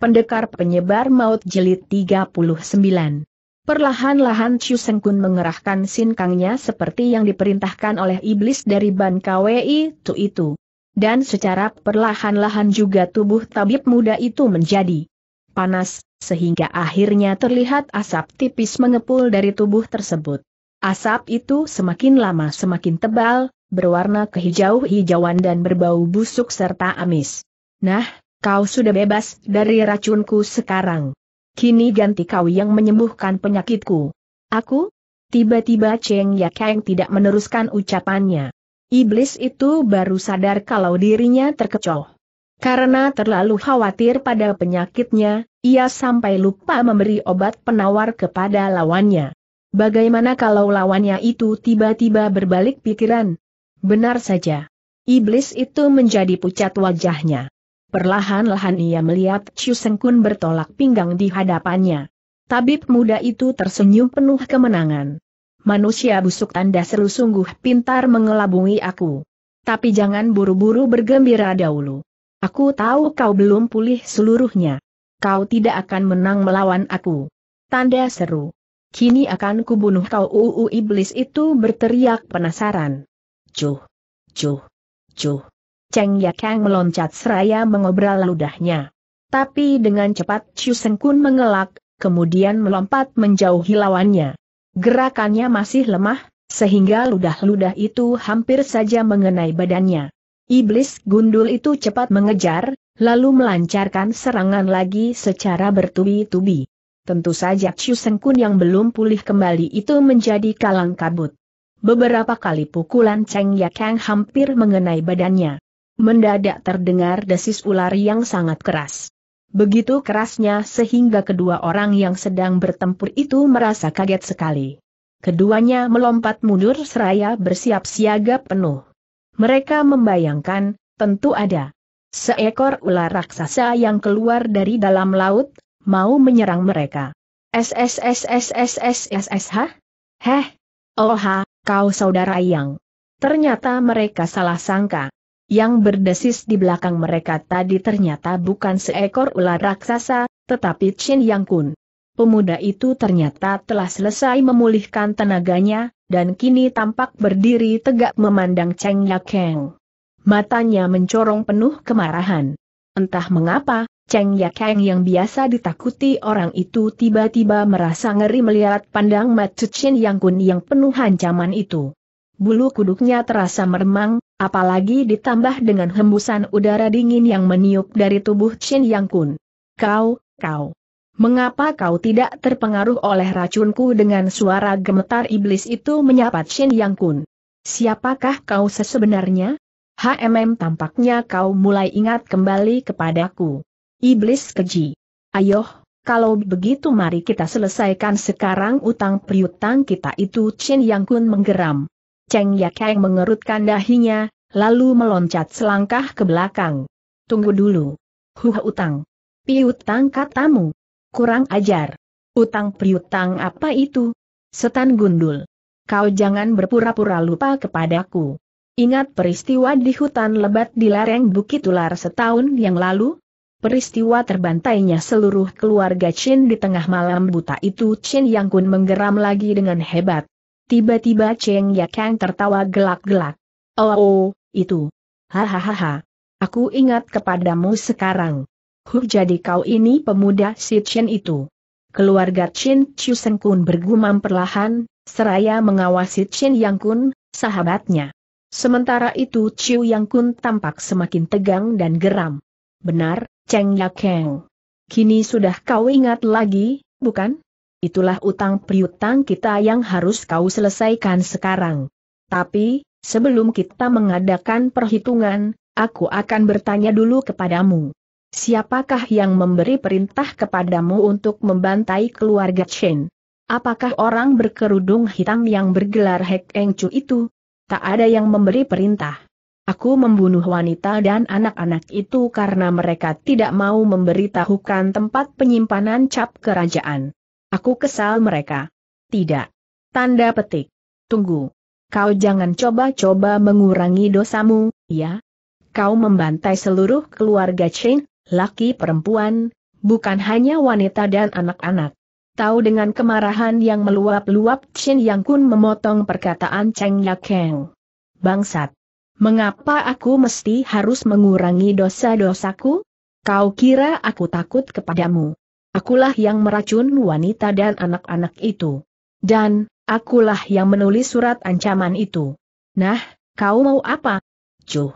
Pendekar Penyebar Maut jelit 39 Perlahan-lahan Chu Seng Kun mengerahkan sinkangnya seperti yang diperintahkan oleh iblis dari Ban itu itu. Dan secara perlahan-lahan juga tubuh tabib muda itu menjadi panas, sehingga akhirnya terlihat asap tipis mengepul dari tubuh tersebut. Asap itu semakin lama semakin tebal, berwarna kehijau-hijauan dan berbau busuk serta amis. Nah, Kau sudah bebas dari racunku sekarang. Kini ganti kau yang menyembuhkan penyakitku. Aku? Tiba-tiba Cheng Yakeng tidak meneruskan ucapannya. Iblis itu baru sadar kalau dirinya terkecoh. Karena terlalu khawatir pada penyakitnya, ia sampai lupa memberi obat penawar kepada lawannya. Bagaimana kalau lawannya itu tiba-tiba berbalik pikiran? Benar saja. Iblis itu menjadi pucat wajahnya. Perlahan-lahan ia melihat Chu Sengkun bertolak pinggang di hadapannya. Tabib muda itu tersenyum penuh kemenangan. Manusia busuk Tanda seru sungguh pintar mengelabui aku. Tapi jangan buru-buru bergembira dahulu. Aku tahu kau belum pulih seluruhnya. Kau tidak akan menang melawan aku. Tanda seru. Kini akan kubunuh kau uu iblis itu berteriak penasaran. Cuh, cuh, cuh. Cheng Yakang meloncat seraya mengobral ludahnya. Tapi dengan cepat Chu Seng Kun mengelak, kemudian melompat menjauhi lawannya. Gerakannya masih lemah, sehingga ludah-ludah itu hampir saja mengenai badannya. Iblis gundul itu cepat mengejar, lalu melancarkan serangan lagi secara bertubi-tubi. Tentu saja Chu Seng Kun yang belum pulih kembali itu menjadi kalang kabut. Beberapa kali pukulan Cheng Yakang hampir mengenai badannya. Mendadak terdengar desis ular yang sangat keras. Begitu kerasnya sehingga kedua orang yang sedang bertempur itu merasa kaget sekali. Keduanya melompat mundur seraya bersiap siaga penuh. Mereka membayangkan, tentu ada seekor ular raksasa yang keluar dari dalam laut, mau menyerang mereka. SSSSSSSSH? Heh? Oh kau saudara yang. Ternyata mereka salah sangka yang berdesis di belakang mereka tadi ternyata bukan seekor ular raksasa, tetapi Chin Yang Kun. Pemuda itu ternyata telah selesai memulihkan tenaganya, dan kini tampak berdiri tegak memandang Cheng Yakeng. Matanya mencorong penuh kemarahan. Entah mengapa, Cheng Yakeng yang biasa ditakuti orang itu tiba-tiba merasa ngeri melihat pandang mata Chin Yang Kun yang penuh ancaman itu. Bulu kuduknya terasa meremang, Apalagi ditambah dengan hembusan udara dingin yang meniup dari tubuh Chin Yang Kun. Kau, kau. Mengapa kau tidak terpengaruh oleh racunku dengan suara gemetar iblis itu menyapa Chin Yang Kun? Siapakah kau sesebenarnya? HMM tampaknya kau mulai ingat kembali kepadaku. Iblis keji. Ayoh, kalau begitu mari kita selesaikan sekarang utang priutang kita itu Chin Yang Kun menggeram. Cheng Yakang mengerutkan dahinya, lalu meloncat selangkah ke belakang. Tunggu dulu. Huh utang. Piutang katamu. Kurang ajar. Utang piutang apa itu? Setan gundul. Kau jangan berpura-pura lupa kepadaku. Ingat peristiwa di hutan lebat di lereng Bukit Ular setahun yang lalu? Peristiwa terbantainya seluruh keluarga Chin di tengah malam buta itu Chin Yang Kun menggeram lagi dengan hebat. Tiba-tiba Cheng Yakang tertawa gelak-gelak. Oh, oh, itu. Hahaha. Aku ingat kepadamu sekarang. Huh jadi kau ini pemuda si Chen itu. Keluarga Chen Chu Seng Kun bergumam perlahan, seraya mengawasi Chen Yang Kun, sahabatnya. Sementara itu Chu Yang Kun tampak semakin tegang dan geram. Benar, Cheng Yakang. Kini sudah kau ingat lagi, bukan? itulah utang piutang kita yang harus kau selesaikan sekarang. Tapi, sebelum kita mengadakan perhitungan, aku akan bertanya dulu kepadamu. Siapakah yang memberi perintah kepadamu untuk membantai keluarga Chen? Apakah orang berkerudung hitam yang bergelar Hek Eng Chu itu? Tak ada yang memberi perintah. Aku membunuh wanita dan anak-anak itu karena mereka tidak mau memberitahukan tempat penyimpanan cap kerajaan. Aku kesal mereka. Tidak. Tanda petik. Tunggu. Kau jangan coba-coba mengurangi dosamu, ya? Kau membantai seluruh keluarga Chen, laki perempuan, bukan hanya wanita dan anak-anak. Tahu dengan kemarahan yang meluap-luap Chen Yang Kun memotong perkataan Cheng Yakeng. Bangsat! Mengapa aku mesti harus mengurangi dosa-dosaku? Kau kira aku takut kepadamu? Akulah yang meracun wanita dan anak-anak itu. Dan, akulah yang menulis surat ancaman itu. Nah, kau mau apa? Cuh.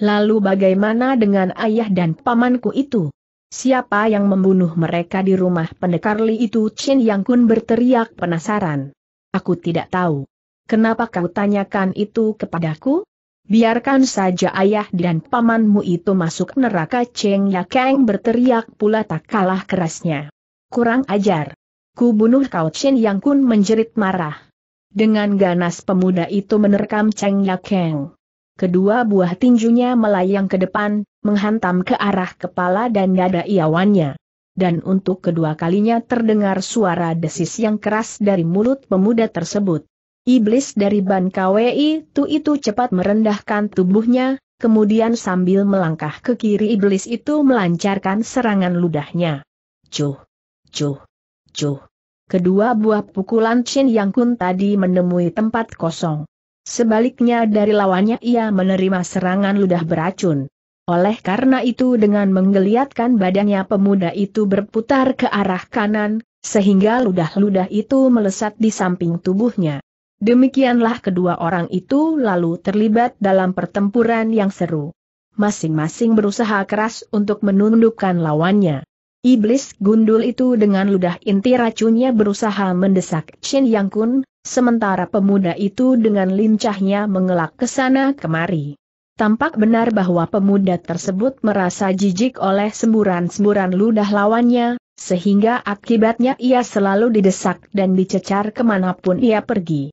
Lalu bagaimana dengan ayah dan pamanku itu? Siapa yang membunuh mereka di rumah pendekar Li itu? Chin Yang Kun berteriak penasaran. Aku tidak tahu. Kenapa kau tanyakan itu kepadaku? Biarkan saja ayah dan pamanmu itu masuk neraka Cheng Ya Kang berteriak pula tak kalah kerasnya. Kurang ajar. Ku bunuh kau Chen Yang Kun menjerit marah. Dengan ganas pemuda itu menerkam Cheng Ya Kang Kedua buah tinjunya melayang ke depan, menghantam ke arah kepala dan dada iawannya. Dan untuk kedua kalinya terdengar suara desis yang keras dari mulut pemuda tersebut. Iblis dari Ban KWI itu itu cepat merendahkan tubuhnya, kemudian sambil melangkah ke kiri iblis itu melancarkan serangan ludahnya. Cuh! Cuh! Cuh! Kedua buah pukulan Chin Yang Kun tadi menemui tempat kosong. Sebaliknya dari lawannya ia menerima serangan ludah beracun. Oleh karena itu dengan menggeliatkan badannya pemuda itu berputar ke arah kanan, sehingga ludah-ludah itu melesat di samping tubuhnya. Demikianlah kedua orang itu lalu terlibat dalam pertempuran yang seru. Masing-masing berusaha keras untuk menundukkan lawannya. Iblis gundul itu dengan ludah inti racunnya berusaha mendesak Chen Yang Kun, sementara pemuda itu dengan lincahnya mengelak ke sana kemari. Tampak benar bahwa pemuda tersebut merasa jijik oleh semburan-semburan ludah lawannya, sehingga akibatnya ia selalu didesak dan dicecar kemanapun ia pergi.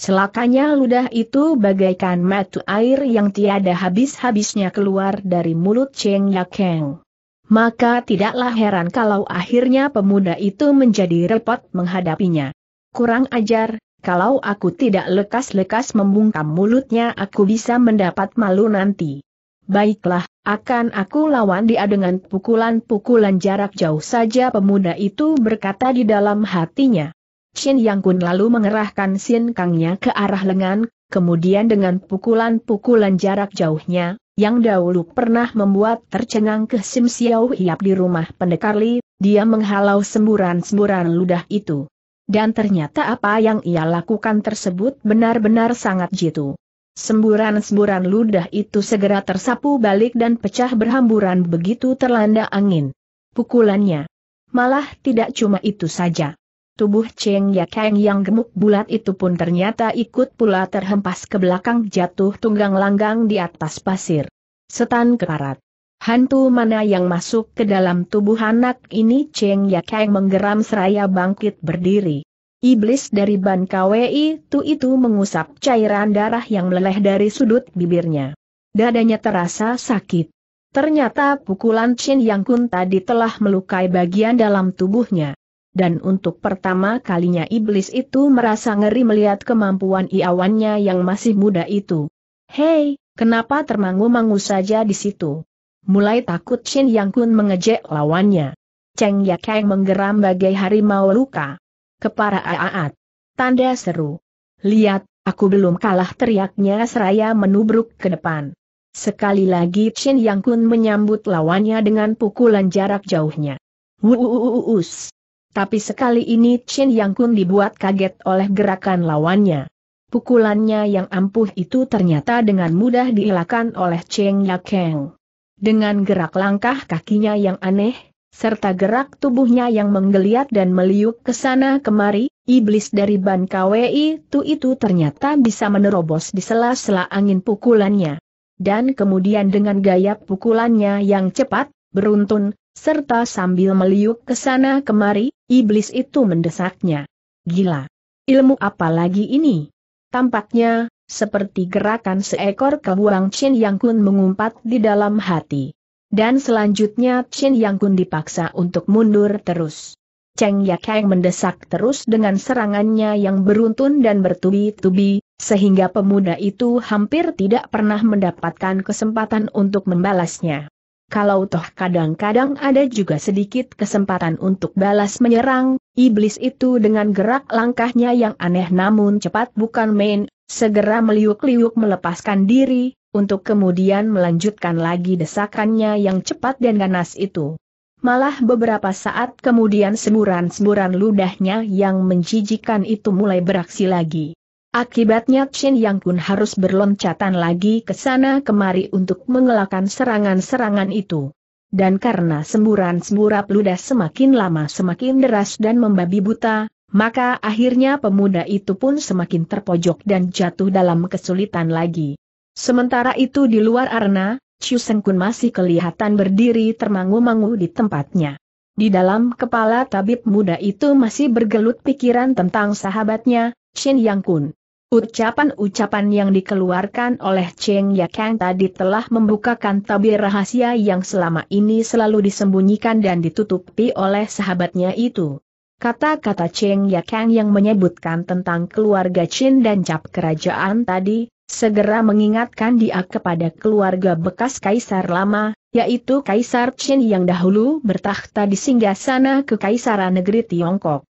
Celakanya ludah itu bagaikan matu air yang tiada habis-habisnya keluar dari mulut Cheng Yakeng. Maka tidaklah heran kalau akhirnya pemuda itu menjadi repot menghadapinya. Kurang ajar, kalau aku tidak lekas-lekas membungkam mulutnya aku bisa mendapat malu nanti. Baiklah, akan aku lawan dia dengan pukulan-pukulan jarak jauh saja pemuda itu berkata di dalam hatinya. Chin Yang Kun lalu mengerahkan Sin Kangnya ke arah lengan, kemudian dengan pukulan-pukulan jarak jauhnya, yang dahulu pernah membuat tercengang ke Sim Xiao Hiap di rumah pendekar Li, dia menghalau semburan-semburan ludah itu. Dan ternyata apa yang ia lakukan tersebut benar-benar sangat jitu. Semburan-semburan ludah itu segera tersapu balik dan pecah berhamburan begitu terlanda angin. Pukulannya. Malah tidak cuma itu saja. Tubuh Cheng Yakang yang gemuk bulat itu pun ternyata ikut pula terhempas ke belakang jatuh tunggang langgang di atas pasir. Setan keparat. Hantu mana yang masuk ke dalam tubuh anak ini Cheng Yakang menggeram seraya bangkit berdiri. Iblis dari Ban KWI itu itu mengusap cairan darah yang meleleh dari sudut bibirnya. Dadanya terasa sakit. Ternyata pukulan Chen Yang Kun tadi telah melukai bagian dalam tubuhnya dan untuk pertama kalinya iblis itu merasa ngeri melihat kemampuan iawannya yang masih muda itu. Hei, kenapa termangu-mangu saja di situ? Mulai takut Shin Yang Kun mengejek lawannya. Cheng Yakang menggeram bagai harimau luka. Kepara Aat. Tanda seru. Lihat, aku belum kalah teriaknya seraya menubruk ke depan. Sekali lagi Shin Yang Kun menyambut lawannya dengan pukulan jarak jauhnya. Wuuuus. Tapi sekali ini Chen Yang Kun dibuat kaget oleh gerakan lawannya. Pukulannya yang ampuh itu ternyata dengan mudah dielakkan oleh Cheng Yakeng. Dengan gerak langkah kakinya yang aneh, serta gerak tubuhnya yang menggeliat dan meliuk ke sana kemari, iblis dari Ban KWI itu itu ternyata bisa menerobos di sela-sela angin pukulannya. Dan kemudian dengan gaya pukulannya yang cepat, beruntun, serta sambil meliuk ke sana kemari, Iblis itu mendesaknya. Gila. Ilmu apa lagi ini? Tampaknya, seperti gerakan seekor kebuang Chin Yang Kun mengumpat di dalam hati. Dan selanjutnya Chin Yang Kun dipaksa untuk mundur terus. Cheng Yakang mendesak terus dengan serangannya yang beruntun dan bertubi-tubi, sehingga pemuda itu hampir tidak pernah mendapatkan kesempatan untuk membalasnya kalau toh kadang-kadang ada juga sedikit kesempatan untuk balas menyerang, iblis itu dengan gerak langkahnya yang aneh namun cepat bukan main, segera meliuk-liuk melepaskan diri, untuk kemudian melanjutkan lagi desakannya yang cepat dan ganas itu. Malah beberapa saat kemudian semburan-semburan ludahnya yang menjijikan itu mulai beraksi lagi. Akibatnya Chin Yang Kun harus berloncatan lagi ke sana kemari untuk mengelakkan serangan-serangan itu. Dan karena semburan-semburap ludah semakin lama semakin deras dan membabi buta, maka akhirnya pemuda itu pun semakin terpojok dan jatuh dalam kesulitan lagi. Sementara itu di luar arena, Chu Seng Kun masih kelihatan berdiri termangu-mangu di tempatnya. Di dalam kepala tabib muda itu masih bergelut pikiran tentang sahabatnya, Shin Yang Kun. Ucapan-ucapan yang dikeluarkan oleh Cheng Yakang tadi telah membukakan tabir rahasia yang selama ini selalu disembunyikan dan ditutupi oleh sahabatnya itu. Kata-kata Cheng Yakang yang menyebutkan tentang keluarga Chin dan cap kerajaan tadi, segera mengingatkan dia kepada keluarga bekas kaisar lama, yaitu Kaisar Chin yang dahulu bertahta di singgasana kekaisaran negeri Tiongkok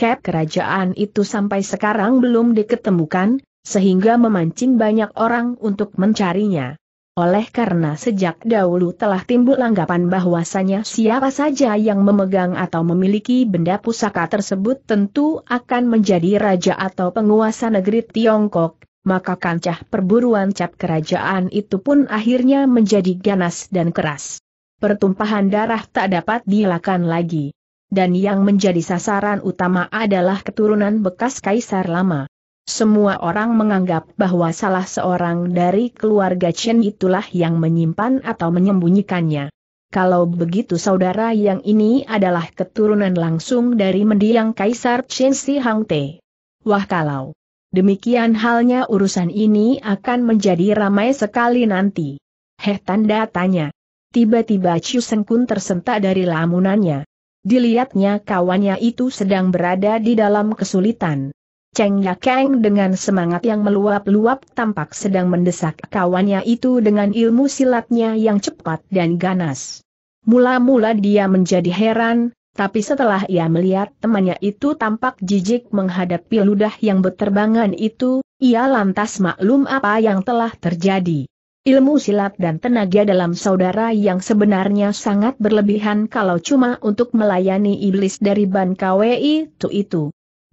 cap kerajaan itu sampai sekarang belum diketemukan, sehingga memancing banyak orang untuk mencarinya. Oleh karena sejak dahulu telah timbul anggapan bahwasanya siapa saja yang memegang atau memiliki benda pusaka tersebut tentu akan menjadi raja atau penguasa negeri Tiongkok, maka kancah perburuan cap kerajaan itu pun akhirnya menjadi ganas dan keras. Pertumpahan darah tak dapat dielakkan lagi dan yang menjadi sasaran utama adalah keturunan bekas kaisar lama. Semua orang menganggap bahwa salah seorang dari keluarga Chen itulah yang menyimpan atau menyembunyikannya. Kalau begitu saudara yang ini adalah keturunan langsung dari mendiang Kaisar Chen Si Hang Te. Wah kalau demikian halnya urusan ini akan menjadi ramai sekali nanti. Heh tanda tanya. Tiba-tiba Chu Sengkun tersentak dari lamunannya. Dilihatnya kawannya itu sedang berada di dalam kesulitan. Cheng Ya Kang dengan semangat yang meluap-luap tampak sedang mendesak kawannya itu dengan ilmu silatnya yang cepat dan ganas. Mula-mula dia menjadi heran, tapi setelah ia melihat temannya itu tampak jijik menghadapi ludah yang berterbangan itu, ia lantas maklum apa yang telah terjadi. Ilmu silat dan tenaga dalam saudara yang sebenarnya sangat berlebihan kalau cuma untuk melayani iblis dari Ban KWI itu itu.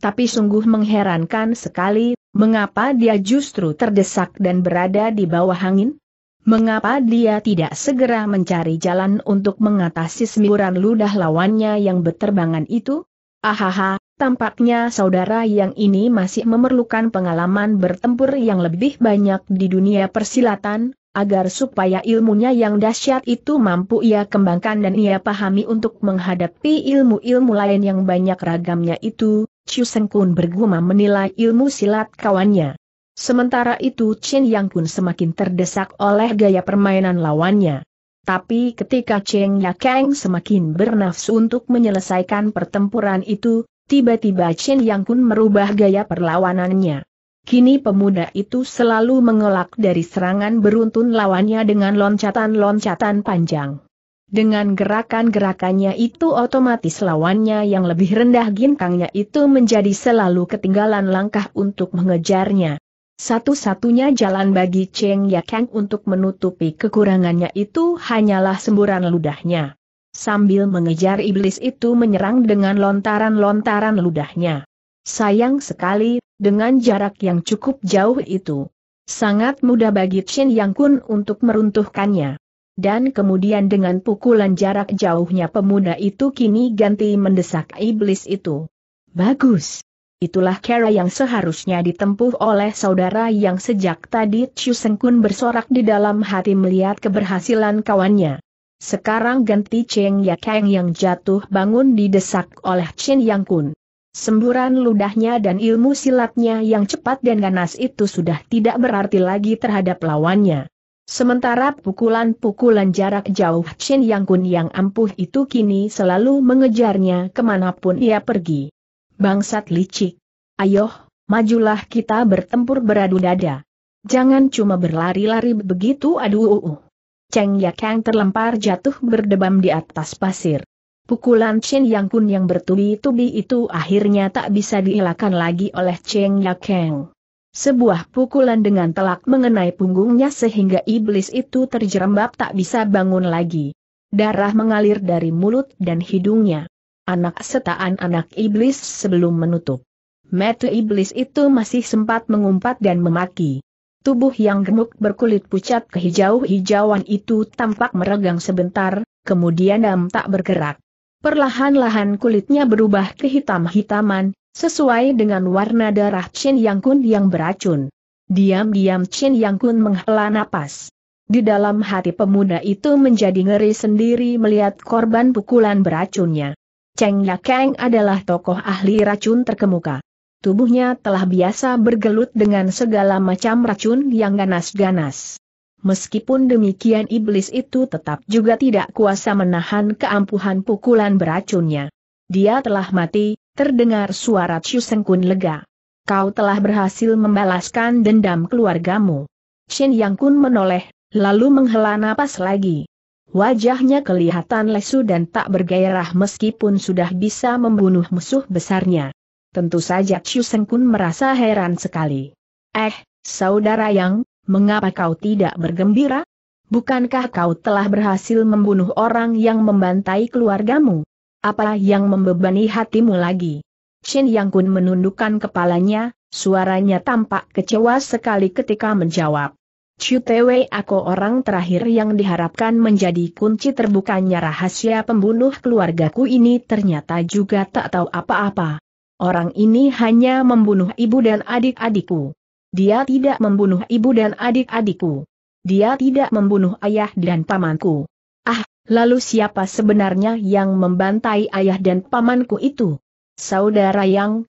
Tapi sungguh mengherankan sekali, mengapa dia justru terdesak dan berada di bawah angin? Mengapa dia tidak segera mencari jalan untuk mengatasi semburan ludah lawannya yang beterbangan itu? Ahaha, Tampaknya saudara yang ini masih memerlukan pengalaman bertempur yang lebih banyak di dunia persilatan, agar supaya ilmunya yang dahsyat itu mampu ia kembangkan dan ia pahami untuk menghadapi ilmu-ilmu lain yang banyak ragamnya itu, Chu Seng Kun bergumam menilai ilmu silat kawannya. Sementara itu Chen Yang Kun semakin terdesak oleh gaya permainan lawannya. Tapi ketika Cheng Yakeng semakin bernafsu untuk menyelesaikan pertempuran itu, tiba-tiba Chen Yang Kun merubah gaya perlawanannya. Kini pemuda itu selalu mengelak dari serangan beruntun lawannya dengan loncatan-loncatan panjang. Dengan gerakan-gerakannya itu otomatis lawannya yang lebih rendah ginkangnya itu menjadi selalu ketinggalan langkah untuk mengejarnya. Satu-satunya jalan bagi Cheng Yakang untuk menutupi kekurangannya itu hanyalah semburan ludahnya. Sambil mengejar iblis itu menyerang dengan lontaran-lontaran ludahnya. Sayang sekali, dengan jarak yang cukup jauh itu. Sangat mudah bagi Chen Yang Kun untuk meruntuhkannya. Dan kemudian dengan pukulan jarak jauhnya pemuda itu kini ganti mendesak iblis itu. Bagus. Itulah cara yang seharusnya ditempuh oleh saudara yang sejak tadi Chu Seng Kun bersorak di dalam hati melihat keberhasilan kawannya. Sekarang ganti Cheng Ya Kang yang jatuh bangun didesak oleh Chen Yang Kun. Semburan ludahnya dan ilmu silatnya yang cepat dan ganas itu sudah tidak berarti lagi terhadap lawannya. Sementara pukulan-pukulan jarak jauh Shin Yang Kun yang ampuh itu kini selalu mengejarnya kemanapun ia pergi. Bangsat licik. Ayoh, majulah kita bertempur beradu dada. Jangan cuma berlari-lari begitu aduh. Cheng Yakang terlempar jatuh berdebam di atas pasir. Pukulan Chen Yang Kun yang bertubi-tubi itu akhirnya tak bisa dielakkan lagi oleh Cheng Yakeng. Sebuah pukulan dengan telak mengenai punggungnya sehingga iblis itu terjerembab tak bisa bangun lagi. Darah mengalir dari mulut dan hidungnya. Anak setaan anak iblis sebelum menutup. Mata iblis itu masih sempat mengumpat dan memaki. Tubuh yang gemuk berkulit pucat kehijau-hijauan itu tampak meregang sebentar, kemudian dam tak bergerak. Perlahan-lahan kulitnya berubah kehitam-hitaman, sesuai dengan warna darah Chen Yang Kun yang beracun. Diam-diam Chen Yang Kun menghela napas. Di dalam hati pemuda itu menjadi ngeri sendiri melihat korban pukulan beracunnya. Cheng Ya Keng adalah tokoh ahli racun terkemuka. Tubuhnya telah biasa bergelut dengan segala macam racun yang ganas-ganas meskipun demikian iblis itu tetap juga tidak kuasa menahan keampuhan pukulan beracunnya. Dia telah mati, terdengar suara Chu Sengkun lega. Kau telah berhasil membalaskan dendam keluargamu. Shen Yang Kun menoleh, lalu menghela napas lagi. Wajahnya kelihatan lesu dan tak bergairah meskipun sudah bisa membunuh musuh besarnya. Tentu saja Chu Sengkun merasa heran sekali. Eh, saudara Yang, mengapa kau tidak bergembira? Bukankah kau telah berhasil membunuh orang yang membantai keluargamu? Apa yang membebani hatimu lagi? Shin Yang Kun menundukkan kepalanya, suaranya tampak kecewa sekali ketika menjawab. Chu Tewei, aku orang terakhir yang diharapkan menjadi kunci terbukanya rahasia pembunuh keluargaku ini ternyata juga tak tahu apa-apa. Orang ini hanya membunuh ibu dan adik-adikku. Dia tidak membunuh ibu dan adik-adikku. Dia tidak membunuh ayah dan pamanku. Ah, lalu siapa sebenarnya yang membantai ayah dan pamanku itu? Saudara yang,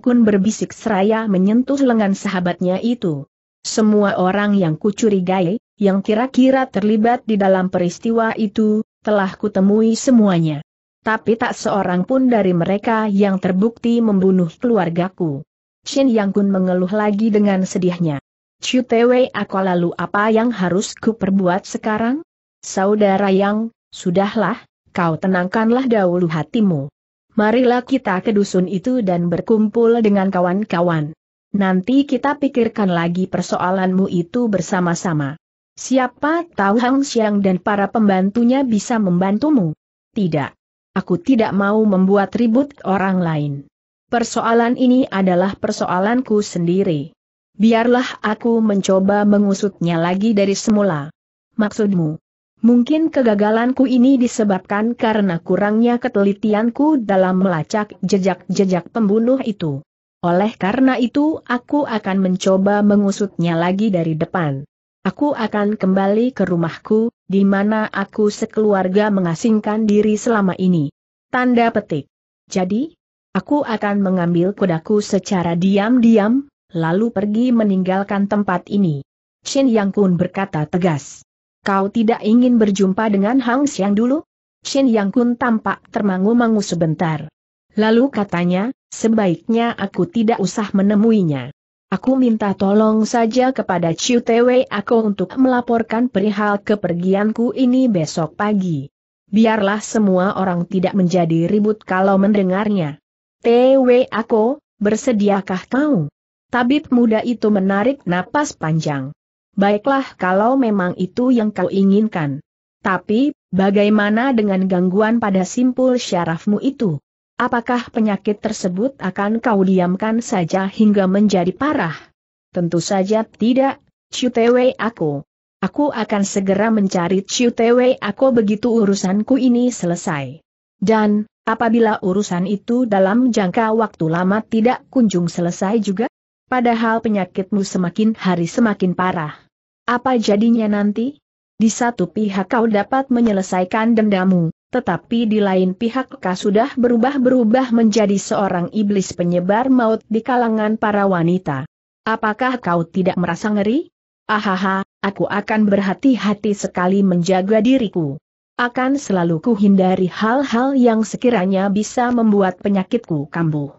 Kun berbisik seraya menyentuh lengan sahabatnya itu. Semua orang yang kucurigai, yang kira-kira terlibat di dalam peristiwa itu, telah kutemui semuanya. Tapi tak seorang pun dari mereka yang terbukti membunuh keluargaku. Chin Yang Kun mengeluh lagi dengan sedihnya. Chu Tewei, aku lalu apa yang harus ku perbuat sekarang? Saudara Yang, sudahlah, kau tenangkanlah dahulu hatimu. Marilah kita ke dusun itu dan berkumpul dengan kawan-kawan. Nanti kita pikirkan lagi persoalanmu itu bersama-sama. Siapa tahu Hang Xiang dan para pembantunya bisa membantumu? Tidak. Aku tidak mau membuat ribut orang lain. Persoalan ini adalah persoalanku sendiri. Biarlah aku mencoba mengusutnya lagi dari semula. Maksudmu? Mungkin kegagalanku ini disebabkan karena kurangnya ketelitianku dalam melacak jejak-jejak pembunuh itu. Oleh karena itu, aku akan mencoba mengusutnya lagi dari depan. Aku akan kembali ke rumahku, di mana aku sekeluarga mengasingkan diri selama ini. Tanda petik. Jadi, Aku akan mengambil kudaku secara diam-diam, lalu pergi meninggalkan tempat ini. Chen Yang Kun berkata tegas. Kau tidak ingin berjumpa dengan Hang Xiang dulu? Chen Yang Kun tampak termangu-mangu sebentar. Lalu katanya, sebaiknya aku tidak usah menemuinya. Aku minta tolong saja kepada Chiu Tewe aku untuk melaporkan perihal kepergianku ini besok pagi. Biarlah semua orang tidak menjadi ribut kalau mendengarnya. Tewe aku, bersediakah kau? Tabib muda itu menarik napas panjang. Baiklah kalau memang itu yang kau inginkan. Tapi, bagaimana dengan gangguan pada simpul syarafmu itu? Apakah penyakit tersebut akan kau diamkan saja hingga menjadi parah? Tentu saja tidak, Ciutewe aku. Aku akan segera mencari Ciutewe aku begitu urusanku ini selesai. Dan, Apabila urusan itu dalam jangka waktu lama tidak kunjung selesai juga, padahal penyakitmu semakin hari semakin parah. Apa jadinya nanti? Di satu pihak kau dapat menyelesaikan dendamu, tetapi di lain pihak kau sudah berubah-berubah menjadi seorang iblis penyebar maut di kalangan para wanita. Apakah kau tidak merasa ngeri? Ahaha, aku akan berhati-hati sekali menjaga diriku. Akan selalu kuhindari hal-hal yang sekiranya bisa membuat penyakitku kambuh.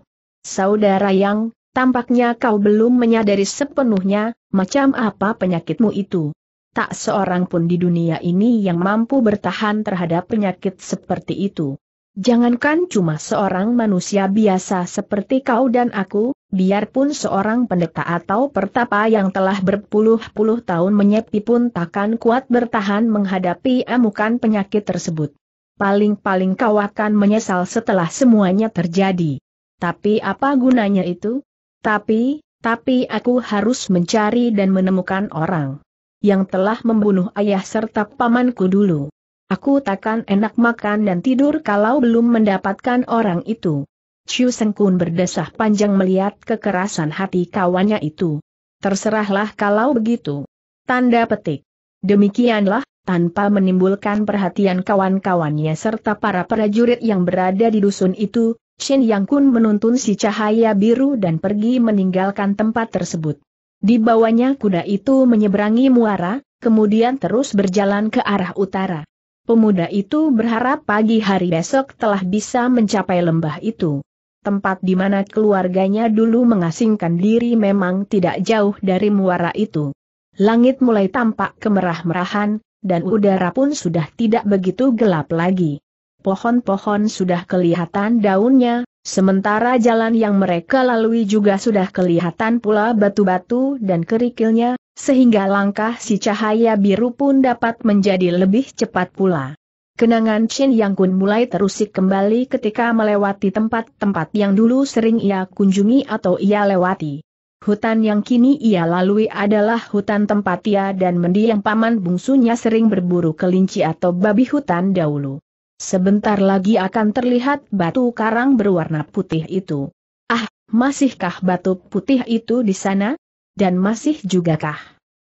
Saudara yang, tampaknya kau belum menyadari sepenuhnya, macam apa penyakitmu itu. Tak seorang pun di dunia ini yang mampu bertahan terhadap penyakit seperti itu. Jangankan cuma seorang manusia biasa seperti kau dan aku, Biarpun seorang pendeta atau pertapa yang telah berpuluh-puluh tahun menyepi pun takkan kuat bertahan menghadapi amukan penyakit tersebut. Paling-paling kau akan menyesal setelah semuanya terjadi. Tapi apa gunanya itu? Tapi, tapi aku harus mencari dan menemukan orang yang telah membunuh ayah serta pamanku dulu. Aku takkan enak makan dan tidur kalau belum mendapatkan orang itu. Chu Sengkun berdesah panjang melihat kekerasan hati kawannya itu. Terserahlah kalau begitu. Tanda petik. Demikianlah, tanpa menimbulkan perhatian kawan-kawannya serta para prajurit yang berada di dusun itu, Shen Yang Kun menuntun si cahaya biru dan pergi meninggalkan tempat tersebut. Di bawahnya kuda itu menyeberangi muara, kemudian terus berjalan ke arah utara. Pemuda itu berharap pagi hari besok telah bisa mencapai lembah itu tempat di mana keluarganya dulu mengasingkan diri memang tidak jauh dari muara itu. Langit mulai tampak kemerah-merahan, dan udara pun sudah tidak begitu gelap lagi. Pohon-pohon sudah kelihatan daunnya, sementara jalan yang mereka lalui juga sudah kelihatan pula batu-batu dan kerikilnya, sehingga langkah si cahaya biru pun dapat menjadi lebih cepat pula. Kenangan Chin Yang Kun mulai terusik kembali ketika melewati tempat-tempat yang dulu sering ia kunjungi atau ia lewati. Hutan yang kini ia lalui adalah hutan tempat ia dan mendiang paman bungsunya sering berburu kelinci atau babi hutan dahulu. Sebentar lagi akan terlihat batu karang berwarna putih itu. Ah, masihkah batu putih itu di sana? Dan masih jugakah?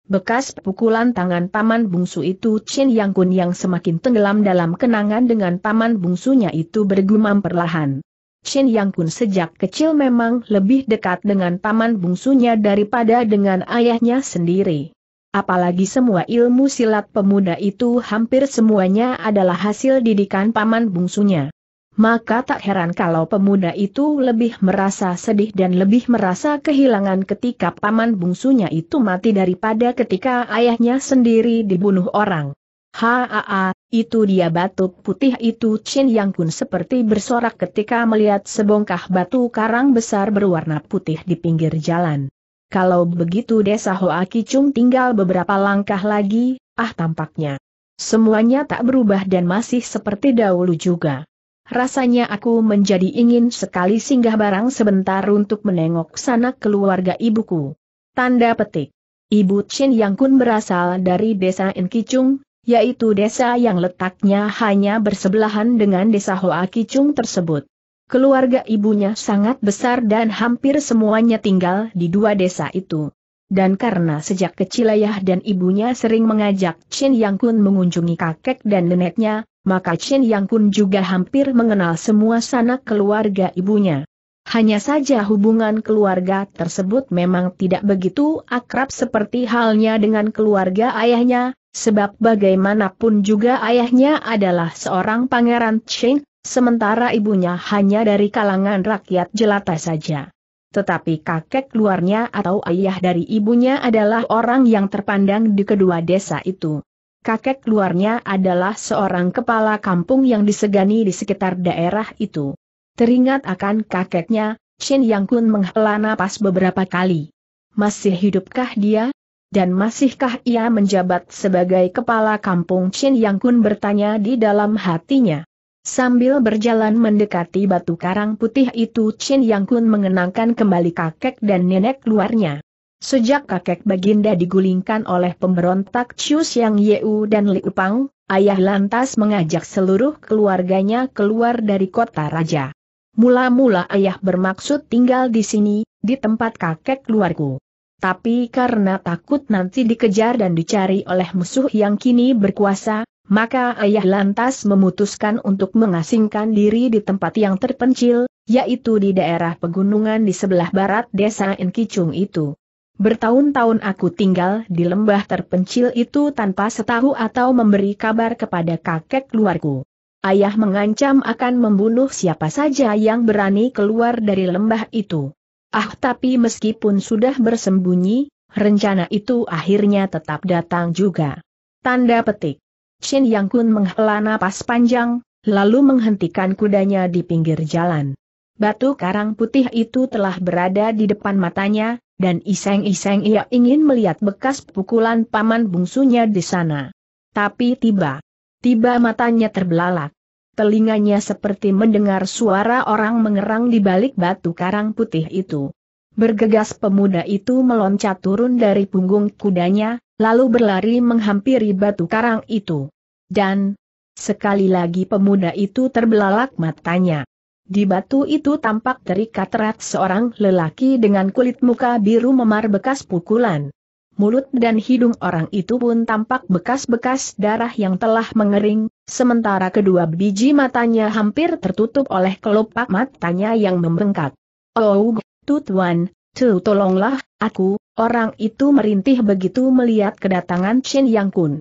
Bekas pukulan tangan paman bungsu itu Chin Yang Kun yang semakin tenggelam dalam kenangan dengan paman bungsunya itu bergumam perlahan. Chin Yang Kun sejak kecil memang lebih dekat dengan paman bungsunya daripada dengan ayahnya sendiri. Apalagi semua ilmu silat pemuda itu hampir semuanya adalah hasil didikan paman bungsunya maka tak heran kalau pemuda itu lebih merasa sedih dan lebih merasa kehilangan ketika paman bungsunya itu mati daripada ketika ayahnya sendiri dibunuh orang. Haa, itu dia batuk putih itu Chin Yang Kun seperti bersorak ketika melihat sebongkah batu karang besar berwarna putih di pinggir jalan. Kalau begitu desa Hoa Kicung tinggal beberapa langkah lagi, ah tampaknya. Semuanya tak berubah dan masih seperti dahulu juga. Rasanya aku menjadi ingin sekali singgah barang sebentar untuk menengok sana keluarga ibuku. Tanda petik. Ibu Chin Yang Kun berasal dari desa Enkicung, yaitu desa yang letaknya hanya bersebelahan dengan desa Hoa Kicung tersebut. Keluarga ibunya sangat besar dan hampir semuanya tinggal di dua desa itu. Dan karena sejak kecil ayah dan ibunya sering mengajak Chin Yang Kun mengunjungi kakek dan neneknya, maka Chen Yang pun juga hampir mengenal semua sanak keluarga ibunya. Hanya saja hubungan keluarga tersebut memang tidak begitu akrab seperti halnya dengan keluarga ayahnya, sebab bagaimanapun juga ayahnya adalah seorang pangeran Qing, sementara ibunya hanya dari kalangan rakyat jelata saja. Tetapi kakek luarnya atau ayah dari ibunya adalah orang yang terpandang di kedua desa itu kakek luarnya adalah seorang kepala kampung yang disegani di sekitar daerah itu. Teringat akan kakeknya, Chen Yang Kun menghela napas beberapa kali. Masih hidupkah dia? Dan masihkah ia menjabat sebagai kepala kampung Chen Yang Kun bertanya di dalam hatinya. Sambil berjalan mendekati batu karang putih itu Chen Yang Kun mengenangkan kembali kakek dan nenek luarnya. Sejak kakek Baginda digulingkan oleh pemberontak Chu Yang Yeu dan Liu Pang, ayah lantas mengajak seluruh keluarganya keluar dari kota raja. Mula-mula ayah bermaksud tinggal di sini, di tempat kakek keluarku. Tapi karena takut nanti dikejar dan dicari oleh musuh yang kini berkuasa, maka ayah lantas memutuskan untuk mengasingkan diri di tempat yang terpencil, yaitu di daerah pegunungan di sebelah barat desa Enkicung itu. Bertahun-tahun aku tinggal di lembah terpencil itu tanpa setahu atau memberi kabar kepada kakek luarku. Ayah mengancam akan membunuh siapa saja yang berani keluar dari lembah itu. Ah tapi meskipun sudah bersembunyi, rencana itu akhirnya tetap datang juga. Tanda petik. Shin Yang Kun menghela napas panjang, lalu menghentikan kudanya di pinggir jalan. Batu karang putih itu telah berada di depan matanya, dan iseng-iseng ia ingin melihat bekas pukulan paman bungsunya di sana. Tapi tiba, tiba matanya terbelalak. Telinganya seperti mendengar suara orang mengerang di balik batu karang putih itu. Bergegas pemuda itu meloncat turun dari punggung kudanya, lalu berlari menghampiri batu karang itu. Dan, sekali lagi pemuda itu terbelalak matanya. Di batu itu tampak terikat erat seorang lelaki dengan kulit muka biru memar bekas pukulan. Mulut dan hidung orang itu pun tampak bekas-bekas darah yang telah mengering, sementara kedua biji matanya hampir tertutup oleh kelopak matanya yang membengkak. Oh, tutuan, tu tolonglah, aku, orang itu merintih begitu melihat kedatangan Chen Yang Kun.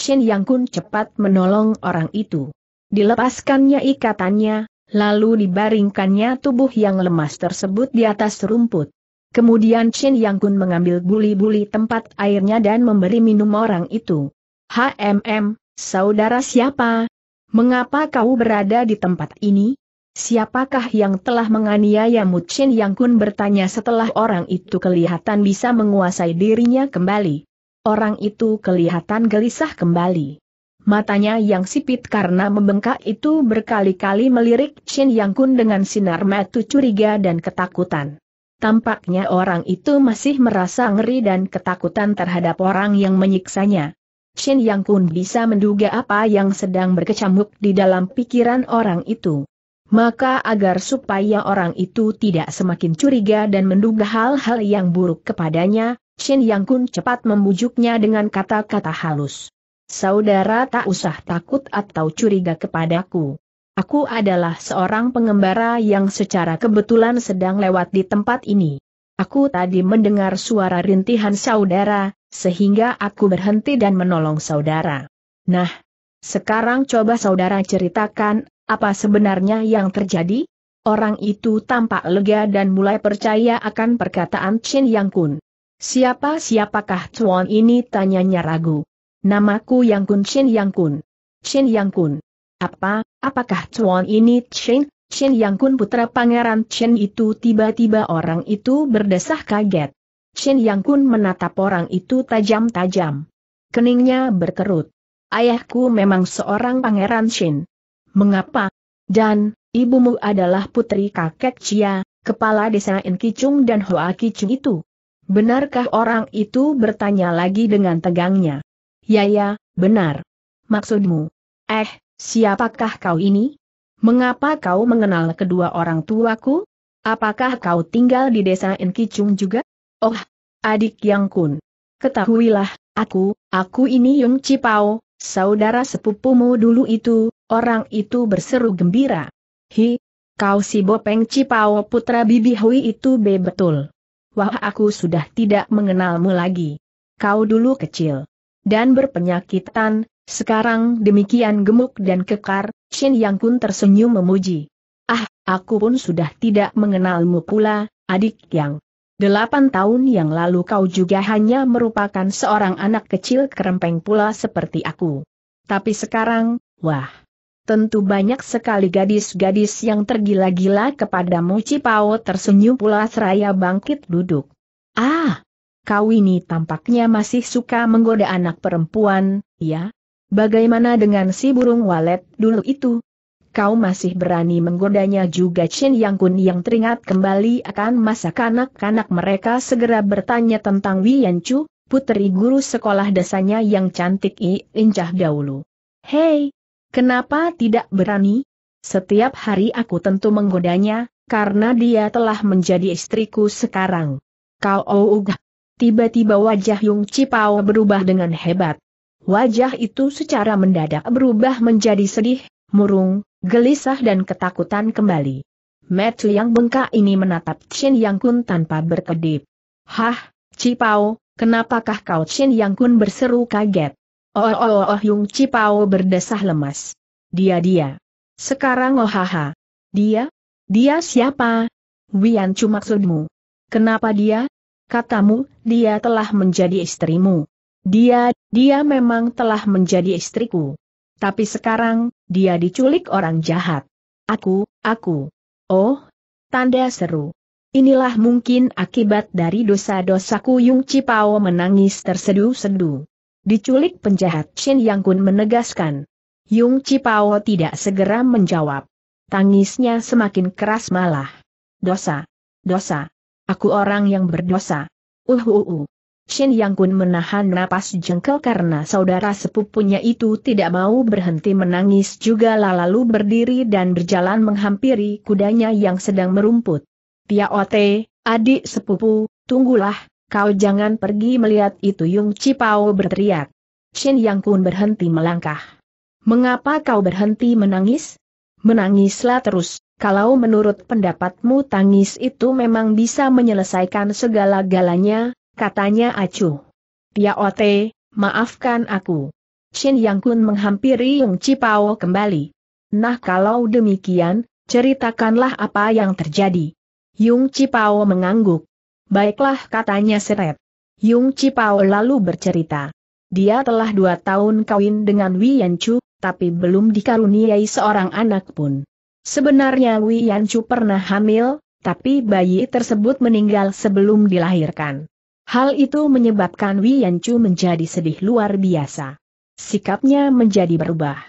Chin Yang Kun cepat menolong orang itu. Dilepaskannya ikatannya, lalu dibaringkannya tubuh yang lemas tersebut di atas rumput. Kemudian Chin Yang Kun mengambil buli-buli tempat airnya dan memberi minum orang itu. HMM, saudara siapa? Mengapa kau berada di tempat ini? Siapakah yang telah menganiaya Chen Yang Kun bertanya setelah orang itu kelihatan bisa menguasai dirinya kembali. Orang itu kelihatan gelisah kembali. Matanya yang sipit karena membengkak itu berkali-kali melirik Shin Yang Kun dengan sinar mata curiga dan ketakutan. Tampaknya orang itu masih merasa ngeri dan ketakutan terhadap orang yang menyiksanya. Shin Yang Kun bisa menduga apa yang sedang berkecamuk di dalam pikiran orang itu. Maka agar supaya orang itu tidak semakin curiga dan menduga hal-hal yang buruk kepadanya, Shin Yang Kun cepat membujuknya dengan kata-kata halus. Saudara tak usah takut atau curiga kepadaku. Aku adalah seorang pengembara yang secara kebetulan sedang lewat di tempat ini. Aku tadi mendengar suara rintihan saudara, sehingga aku berhenti dan menolong saudara. Nah, sekarang coba saudara ceritakan, apa sebenarnya yang terjadi? Orang itu tampak lega dan mulai percaya akan perkataan Chin Yang Kun. Siapa-siapakah Tuan ini tanyanya ragu. Namaku Yang Kun Shin Yang Kun. Shin Yang Kun. Apa, apakah cuan ini Shin? Shin Yang Kun putra pangeran Shin itu tiba-tiba orang itu berdesah kaget. Shin Yang Kun menatap orang itu tajam-tajam. Keningnya berkerut. Ayahku memang seorang pangeran Shin. Mengapa? Dan, ibumu adalah putri kakek Cia, kepala desa Enkicung dan Hoa Kicung itu. Benarkah orang itu bertanya lagi dengan tegangnya? Ya ya, benar. Maksudmu? Eh, siapakah kau ini? Mengapa kau mengenal kedua orang tuaku? Apakah kau tinggal di desa Enkicung juga? Oh, adik yang kun. Ketahuilah, aku, aku ini Yung Cipao, saudara sepupumu dulu itu, orang itu berseru gembira. Hi, kau si Bopeng Cipao putra Bibi Hui itu be betul. Wah aku sudah tidak mengenalmu lagi. Kau dulu kecil dan berpenyakitan, sekarang demikian gemuk dan kekar, Shin Yang Kun tersenyum memuji. Ah, aku pun sudah tidak mengenalmu pula, adik yang. Delapan tahun yang lalu kau juga hanya merupakan seorang anak kecil kerempeng pula seperti aku. Tapi sekarang, wah. Tentu banyak sekali gadis-gadis yang tergila-gila kepadamu Cipao tersenyum pula seraya bangkit duduk. Ah, kau ini tampaknya masih suka menggoda anak perempuan, ya? Bagaimana dengan si burung walet dulu itu? Kau masih berani menggodanya juga Chen Yang Kun yang teringat kembali akan masa kanak-kanak mereka segera bertanya tentang Yan Chu, puteri guru sekolah dasarnya yang cantik I Incah dahulu. Hei, kenapa tidak berani? Setiap hari aku tentu menggodanya, karena dia telah menjadi istriku sekarang. Kau oh, ugah Tiba-tiba wajah Yung Cipao berubah dengan hebat. Wajah itu secara mendadak berubah menjadi sedih, murung, gelisah dan ketakutan kembali. Metu yang bengkak ini menatap Chin Yang Kun tanpa berkedip. Hah, Cipao, kenapakah kau Chin Yang Kun berseru kaget? Oh oh oh, oh Yung Cipao berdesah lemas. Dia dia. Sekarang oh haha. Dia? Dia siapa? Wian maksudmu? Kenapa dia? Katamu, dia telah menjadi istrimu. Dia, dia memang telah menjadi istriku. Tapi sekarang, dia diculik orang jahat. Aku, aku. Oh, tanda seru. Inilah mungkin akibat dari dosa-dosaku Yung Cipao menangis tersedu-sedu. Diculik penjahat Shin Yang Kun menegaskan. Yung Cipao tidak segera menjawab. Tangisnya semakin keras malah. Dosa. Dosa. Aku orang yang berdosa. Uhuhu. Uh. Shin Yang Kun menahan napas jengkel karena saudara sepupunya itu tidak mau berhenti menangis juga lalu berdiri dan berjalan menghampiri kudanya yang sedang merumput. Tia Ote, adik sepupu, tunggulah, kau jangan pergi melihat itu Yung Cipao berteriak. Shin Yang Kun berhenti melangkah. Mengapa kau berhenti menangis? Menangislah terus. Kalau menurut pendapatmu tangis itu memang bisa menyelesaikan segala galanya, katanya acuh. Ya Ote, maafkan aku. Shin Yang Kun menghampiri Yung Cipao kembali. Nah kalau demikian, ceritakanlah apa yang terjadi. Yung Cipao mengangguk. Baiklah katanya seret. Yung Cipao lalu bercerita. Dia telah dua tahun kawin dengan Yan Chu, tapi belum dikaruniai seorang anak pun. Sebenarnya Wiancu pernah hamil, tapi bayi tersebut meninggal sebelum dilahirkan. Hal itu menyebabkan Wiancu menjadi sedih luar biasa. Sikapnya menjadi berubah.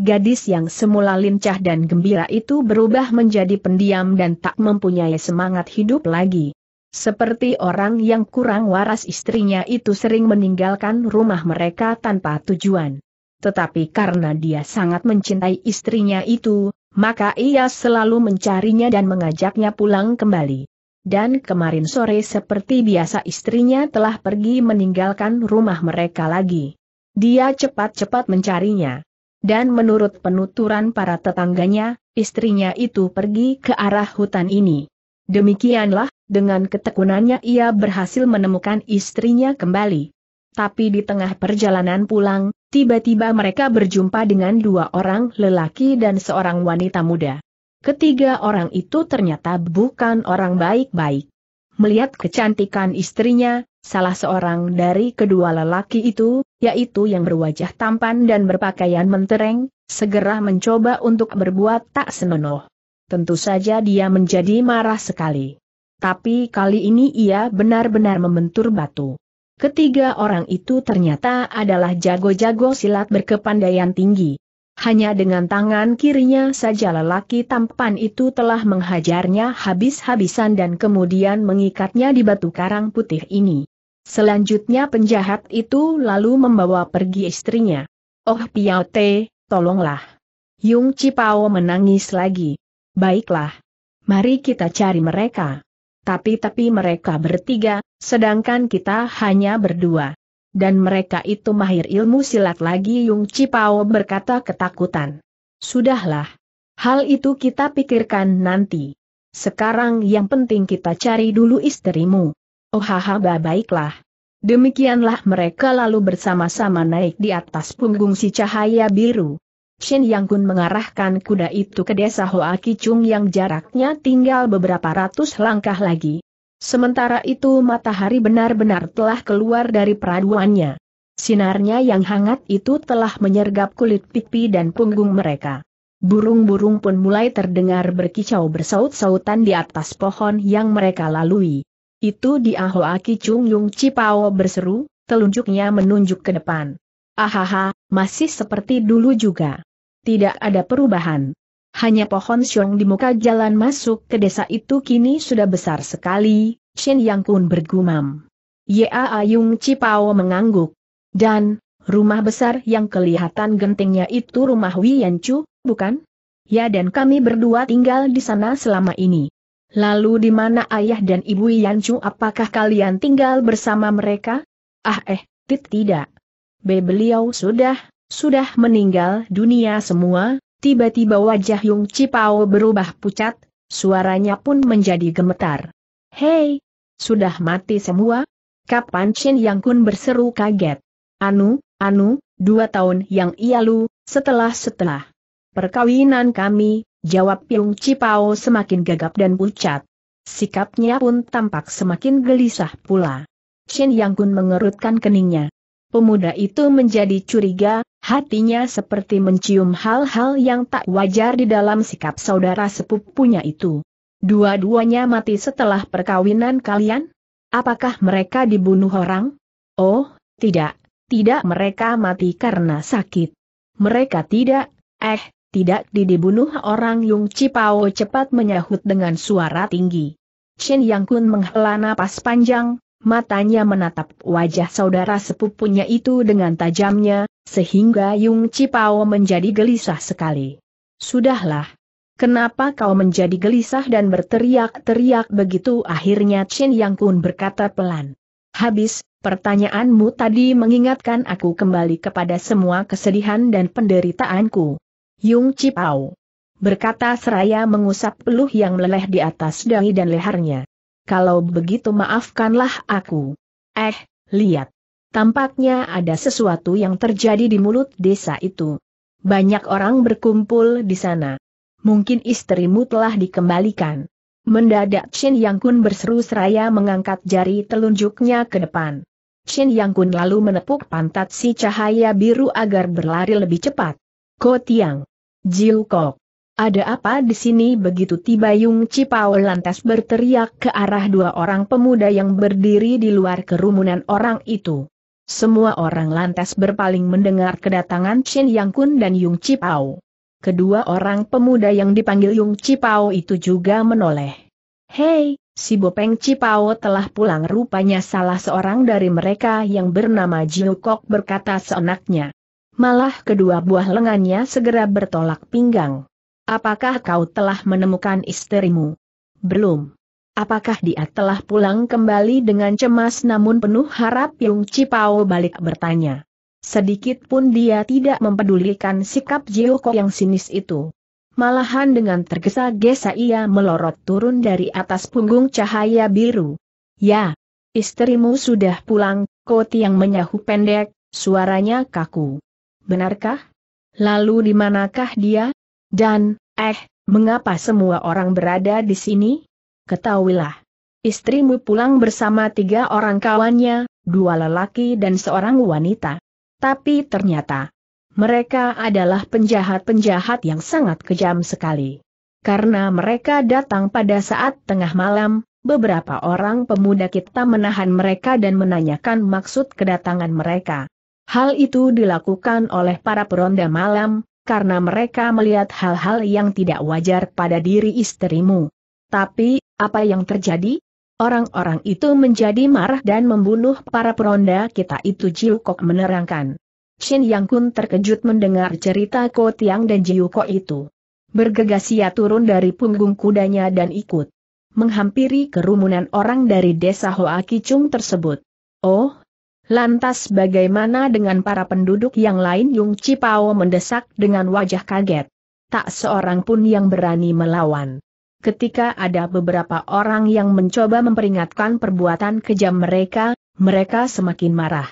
Gadis yang semula lincah dan gembira itu berubah menjadi pendiam dan tak mempunyai semangat hidup lagi. Seperti orang yang kurang waras istrinya itu sering meninggalkan rumah mereka tanpa tujuan. Tetapi karena dia sangat mencintai istrinya itu, maka ia selalu mencarinya dan mengajaknya pulang kembali. Dan kemarin sore seperti biasa istrinya telah pergi meninggalkan rumah mereka lagi. Dia cepat-cepat mencarinya. Dan menurut penuturan para tetangganya, istrinya itu pergi ke arah hutan ini. Demikianlah, dengan ketekunannya ia berhasil menemukan istrinya kembali. Tapi di tengah perjalanan pulang, Tiba-tiba mereka berjumpa dengan dua orang lelaki dan seorang wanita muda. Ketiga orang itu ternyata bukan orang baik-baik. Melihat kecantikan istrinya, salah seorang dari kedua lelaki itu, yaitu yang berwajah tampan dan berpakaian mentereng, segera mencoba untuk berbuat tak senonoh. Tentu saja dia menjadi marah sekali. Tapi kali ini ia benar-benar membentur batu. Ketiga orang itu ternyata adalah jago-jago silat berkepandaian tinggi. Hanya dengan tangan kirinya saja lelaki tampan itu telah menghajarnya habis-habisan dan kemudian mengikatnya di batu karang putih ini. Selanjutnya penjahat itu lalu membawa pergi istrinya. Oh Piao tolonglah. Yung Cipao menangis lagi. Baiklah. Mari kita cari mereka tapi-tapi mereka bertiga, sedangkan kita hanya berdua. Dan mereka itu mahir ilmu silat lagi Yung Cipao berkata ketakutan. Sudahlah. Hal itu kita pikirkan nanti. Sekarang yang penting kita cari dulu istrimu. Oh haha baiklah. Demikianlah mereka lalu bersama-sama naik di atas punggung si cahaya biru. Shin Yang Kun mengarahkan kuda itu ke desa Hoa Kichung yang jaraknya tinggal beberapa ratus langkah lagi. Sementara itu matahari benar-benar telah keluar dari peraduannya. Sinarnya yang hangat itu telah menyergap kulit pipi dan punggung mereka. Burung-burung pun mulai terdengar berkicau bersaut-sautan di atas pohon yang mereka lalui. Itu di Ahoa Kicung Yung Cipao berseru, telunjuknya menunjuk ke depan. Ahaha, masih seperti dulu juga tidak ada perubahan. Hanya pohon siung di muka jalan masuk ke desa itu kini sudah besar sekali, Shen Yang Kun bergumam. Ya Ayung Cipao mengangguk. Dan, rumah besar yang kelihatan gentingnya itu rumah Chu, bukan? Ya dan kami berdua tinggal di sana selama ini. Lalu di mana ayah dan ibu Chu apakah kalian tinggal bersama mereka? Ah eh, tidak. Be beliau sudah sudah meninggal dunia semua, tiba-tiba wajah Yung Cipao berubah pucat, suaranya pun menjadi gemetar. Hei, sudah mati semua? Kapan Chin Yang Kun berseru kaget. Anu, anu, dua tahun yang ia lu, setelah-setelah. Perkawinan kami, jawab Yung Cipao semakin gagap dan pucat. Sikapnya pun tampak semakin gelisah pula. Chen Yang Kun mengerutkan keningnya. Pemuda itu menjadi curiga, hatinya seperti mencium hal-hal yang tak wajar di dalam sikap saudara sepupunya itu. Dua-duanya mati setelah perkawinan kalian? Apakah mereka dibunuh orang? Oh, tidak, tidak mereka mati karena sakit. Mereka tidak, eh, tidak dibunuh orang Yung Cipao cepat menyahut dengan suara tinggi. Chen Yang Kun menghela napas panjang, matanya menatap wajah saudara sepupunya itu dengan tajamnya, sehingga Yung Cipao menjadi gelisah sekali. Sudahlah. Kenapa kau menjadi gelisah dan berteriak-teriak begitu akhirnya Chen Yang Kun berkata pelan. Habis, pertanyaanmu tadi mengingatkan aku kembali kepada semua kesedihan dan penderitaanku. Yung Cipao. Berkata seraya mengusap peluh yang meleleh di atas dahi dan lehernya kalau begitu maafkanlah aku. Eh, lihat. Tampaknya ada sesuatu yang terjadi di mulut desa itu. Banyak orang berkumpul di sana. Mungkin istrimu telah dikembalikan. Mendadak Chin Yang Kun berseru seraya mengangkat jari telunjuknya ke depan. Chin Yang Kun lalu menepuk pantat si cahaya biru agar berlari lebih cepat. Ko Tiang. Jiu Kok. Ada apa di sini begitu tiba Yung Cipao lantas berteriak ke arah dua orang pemuda yang berdiri di luar kerumunan orang itu. Semua orang lantas berpaling mendengar kedatangan Chin Yang Kun dan Yung Cipao. Kedua orang pemuda yang dipanggil Yung Cipao itu juga menoleh. Hei, si Bopeng Cipao telah pulang rupanya salah seorang dari mereka yang bernama Jiukok berkata seenaknya. Malah kedua buah lengannya segera bertolak pinggang. Apakah kau telah menemukan istrimu? Belum. Apakah dia telah pulang kembali dengan cemas namun penuh harap Yung Cipao balik bertanya. Sedikit pun dia tidak mempedulikan sikap Jioko yang sinis itu. Malahan dengan tergesa-gesa ia melorot turun dari atas punggung cahaya biru. Ya, istrimu sudah pulang, Koti yang menyahu pendek, suaranya kaku. Benarkah? Lalu di manakah dia? Dan, eh, mengapa semua orang berada di sini? Ketahuilah. Istrimu pulang bersama tiga orang kawannya, dua lelaki dan seorang wanita. Tapi ternyata, mereka adalah penjahat-penjahat yang sangat kejam sekali. Karena mereka datang pada saat tengah malam, beberapa orang pemuda kita menahan mereka dan menanyakan maksud kedatangan mereka. Hal itu dilakukan oleh para peronda malam, karena mereka melihat hal-hal yang tidak wajar pada diri istrimu. Tapi, apa yang terjadi? Orang-orang itu menjadi marah dan membunuh para peronda kita itu Jiu menerangkan. Shin Yang Kun terkejut mendengar cerita Ko Tiang dan Jiu itu. Bergegas ia turun dari punggung kudanya dan ikut. Menghampiri kerumunan orang dari desa Hoa Kichung tersebut. Oh, Lantas bagaimana dengan para penduduk yang lain Yung Cipao mendesak dengan wajah kaget. Tak seorang pun yang berani melawan. Ketika ada beberapa orang yang mencoba memperingatkan perbuatan kejam mereka, mereka semakin marah.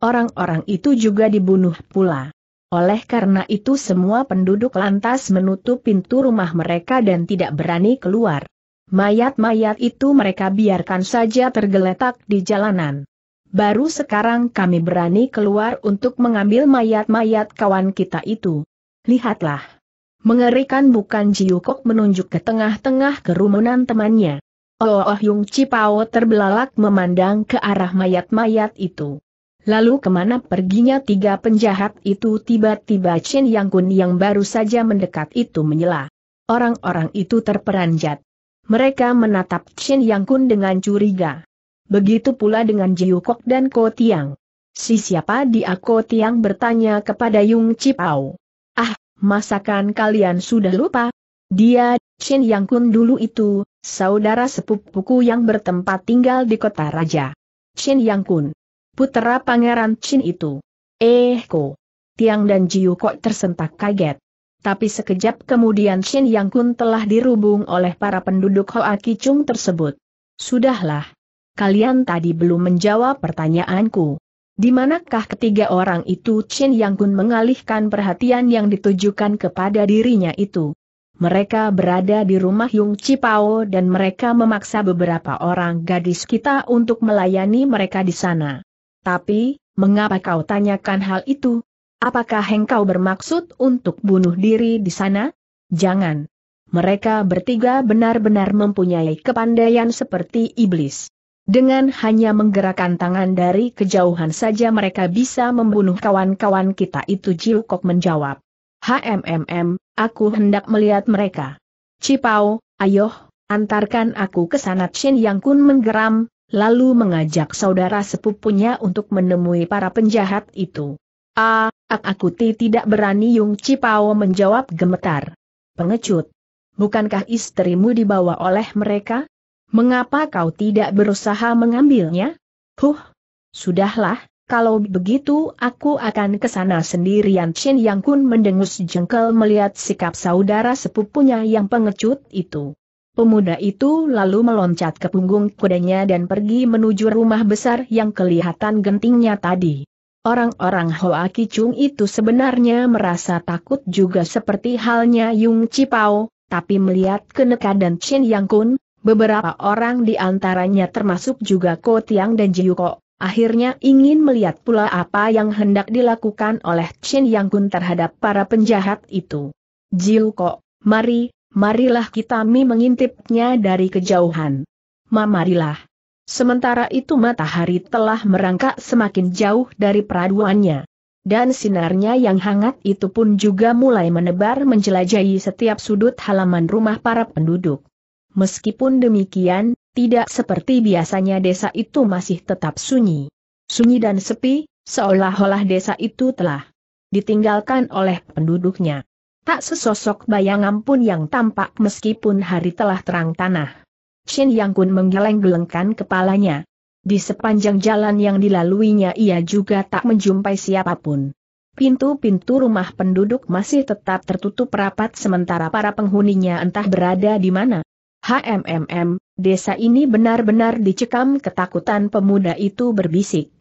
Orang-orang itu juga dibunuh pula. Oleh karena itu semua penduduk lantas menutup pintu rumah mereka dan tidak berani keluar. Mayat-mayat itu mereka biarkan saja tergeletak di jalanan baru sekarang kami berani keluar untuk mengambil mayat-mayat kawan kita itu. Lihatlah. Mengerikan bukan Jiukok menunjuk ke tengah-tengah kerumunan temannya. Oh, oh Yung Cipao terbelalak memandang ke arah mayat-mayat itu. Lalu kemana perginya tiga penjahat itu tiba-tiba Chen Yang Kun yang baru saja mendekat itu menyela. Orang-orang itu terperanjat. Mereka menatap Chen Yang Kun dengan curiga. Begitu pula dengan Jiukok dan Ko Tiang. Si siapa dia Ko Tiang bertanya kepada Yung Cipau. Ah, masakan kalian sudah lupa? Dia, Chen Yang Kun dulu itu, saudara sepupuku yang bertempat tinggal di kota raja. Chen Yang Kun. Putera pangeran Chen itu. Eh Ko. Tiang dan Jiukok tersentak kaget. Tapi sekejap kemudian Chen Yang Kun telah dirubung oleh para penduduk Hoa Kichung tersebut. Sudahlah, kalian tadi belum menjawab pertanyaanku. Di manakah ketiga orang itu Chen Yang Kun mengalihkan perhatian yang ditujukan kepada dirinya itu? Mereka berada di rumah Yung Cipao dan mereka memaksa beberapa orang gadis kita untuk melayani mereka di sana. Tapi, mengapa kau tanyakan hal itu? Apakah engkau bermaksud untuk bunuh diri di sana? Jangan. Mereka bertiga benar-benar mempunyai kepandaian seperti iblis. Dengan hanya menggerakkan tangan dari kejauhan saja mereka bisa membunuh kawan-kawan kita itu Jiu menjawab. HMMM, aku hendak melihat mereka. Cipau, ayo, antarkan aku ke sana Chin Yang Kun menggeram, lalu mengajak saudara sepupunya untuk menemui para penjahat itu. Ah, aku tidak berani Yung Cipau menjawab gemetar. Pengecut. Bukankah istrimu dibawa oleh mereka? Mengapa kau tidak berusaha mengambilnya? Huh, sudahlah, kalau begitu aku akan ke sana sendirian Chin Yang Kun mendengus jengkel melihat sikap saudara sepupunya yang pengecut itu. Pemuda itu lalu meloncat ke punggung kudanya dan pergi menuju rumah besar yang kelihatan gentingnya tadi. Orang-orang Hoa Kichung itu sebenarnya merasa takut juga seperti halnya Yung Cipao, tapi melihat kenekadan dan Chin Yang Kun, Beberapa orang di antaranya termasuk juga Ko Tiang dan Jiuko, akhirnya ingin melihat pula apa yang hendak dilakukan oleh Chen Yang Kun terhadap para penjahat itu. Jiuko, mari, marilah kita mi mengintipnya dari kejauhan. Ma marilah. Sementara itu matahari telah merangkak semakin jauh dari peraduannya dan sinarnya yang hangat itu pun juga mulai menebar menjelajahi setiap sudut halaman rumah para penduduk. Meskipun demikian, tidak seperti biasanya desa itu masih tetap sunyi. Sunyi dan sepi, seolah-olah desa itu telah ditinggalkan oleh penduduknya. Tak sesosok bayangan pun yang tampak meskipun hari telah terang tanah. Shin Yang Kun menggeleng-gelengkan kepalanya. Di sepanjang jalan yang dilaluinya ia juga tak menjumpai siapapun. Pintu-pintu rumah penduduk masih tetap tertutup rapat sementara para penghuninya entah berada di mana. HMMM, desa ini benar-benar dicekam ketakutan pemuda itu berbisik.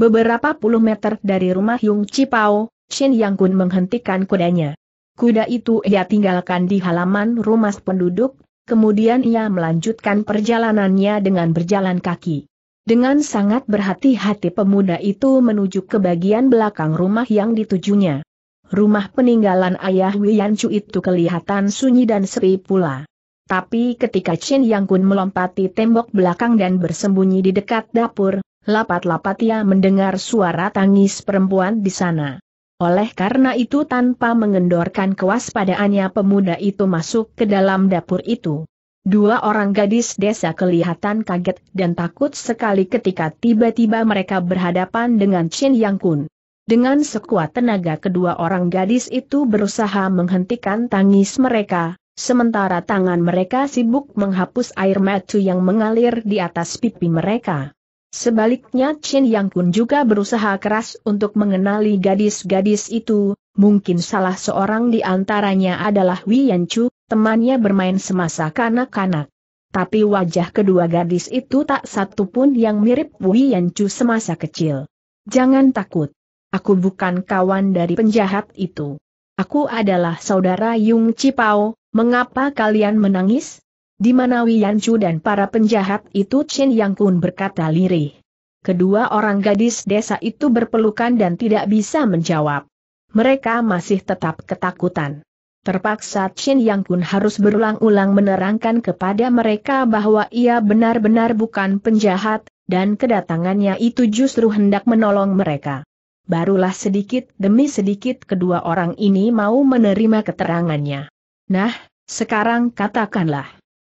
Beberapa puluh meter dari rumah Yung Cipao, Shin Yang Kun menghentikan kudanya. Kuda itu ia tinggalkan di halaman rumah penduduk, kemudian ia melanjutkan perjalanannya dengan berjalan kaki. Dengan sangat berhati-hati pemuda itu menuju ke bagian belakang rumah yang ditujunya. Rumah peninggalan ayah Wiyancu itu kelihatan sunyi dan sepi pula. Tapi ketika Chen Yang Kun melompati tembok belakang dan bersembunyi di dekat dapur, lapat-lapat ia mendengar suara tangis perempuan di sana. Oleh karena itu tanpa mengendorkan kewaspadaannya pemuda itu masuk ke dalam dapur itu. Dua orang gadis desa kelihatan kaget dan takut sekali ketika tiba-tiba mereka berhadapan dengan Chen Yang Kun. Dengan sekuat tenaga kedua orang gadis itu berusaha menghentikan tangis mereka, sementara tangan mereka sibuk menghapus air mata yang mengalir di atas pipi mereka. Sebaliknya Chen Yang Kun juga berusaha keras untuk mengenali gadis-gadis itu, mungkin salah seorang di antaranya adalah Yan Chu, temannya bermain semasa kanak-kanak. Tapi wajah kedua gadis itu tak satu pun yang mirip Yan Chu semasa kecil. Jangan takut. Aku bukan kawan dari penjahat itu. Aku adalah saudara Yung Cipao, Mengapa kalian menangis? Di mana Wianchu dan para penjahat itu Chin Yang Kun berkata lirih. Kedua orang gadis desa itu berpelukan dan tidak bisa menjawab. Mereka masih tetap ketakutan. Terpaksa Chin Yang Kun harus berulang-ulang menerangkan kepada mereka bahwa ia benar-benar bukan penjahat, dan kedatangannya itu justru hendak menolong mereka. Barulah sedikit demi sedikit kedua orang ini mau menerima keterangannya. Nah, sekarang katakanlah,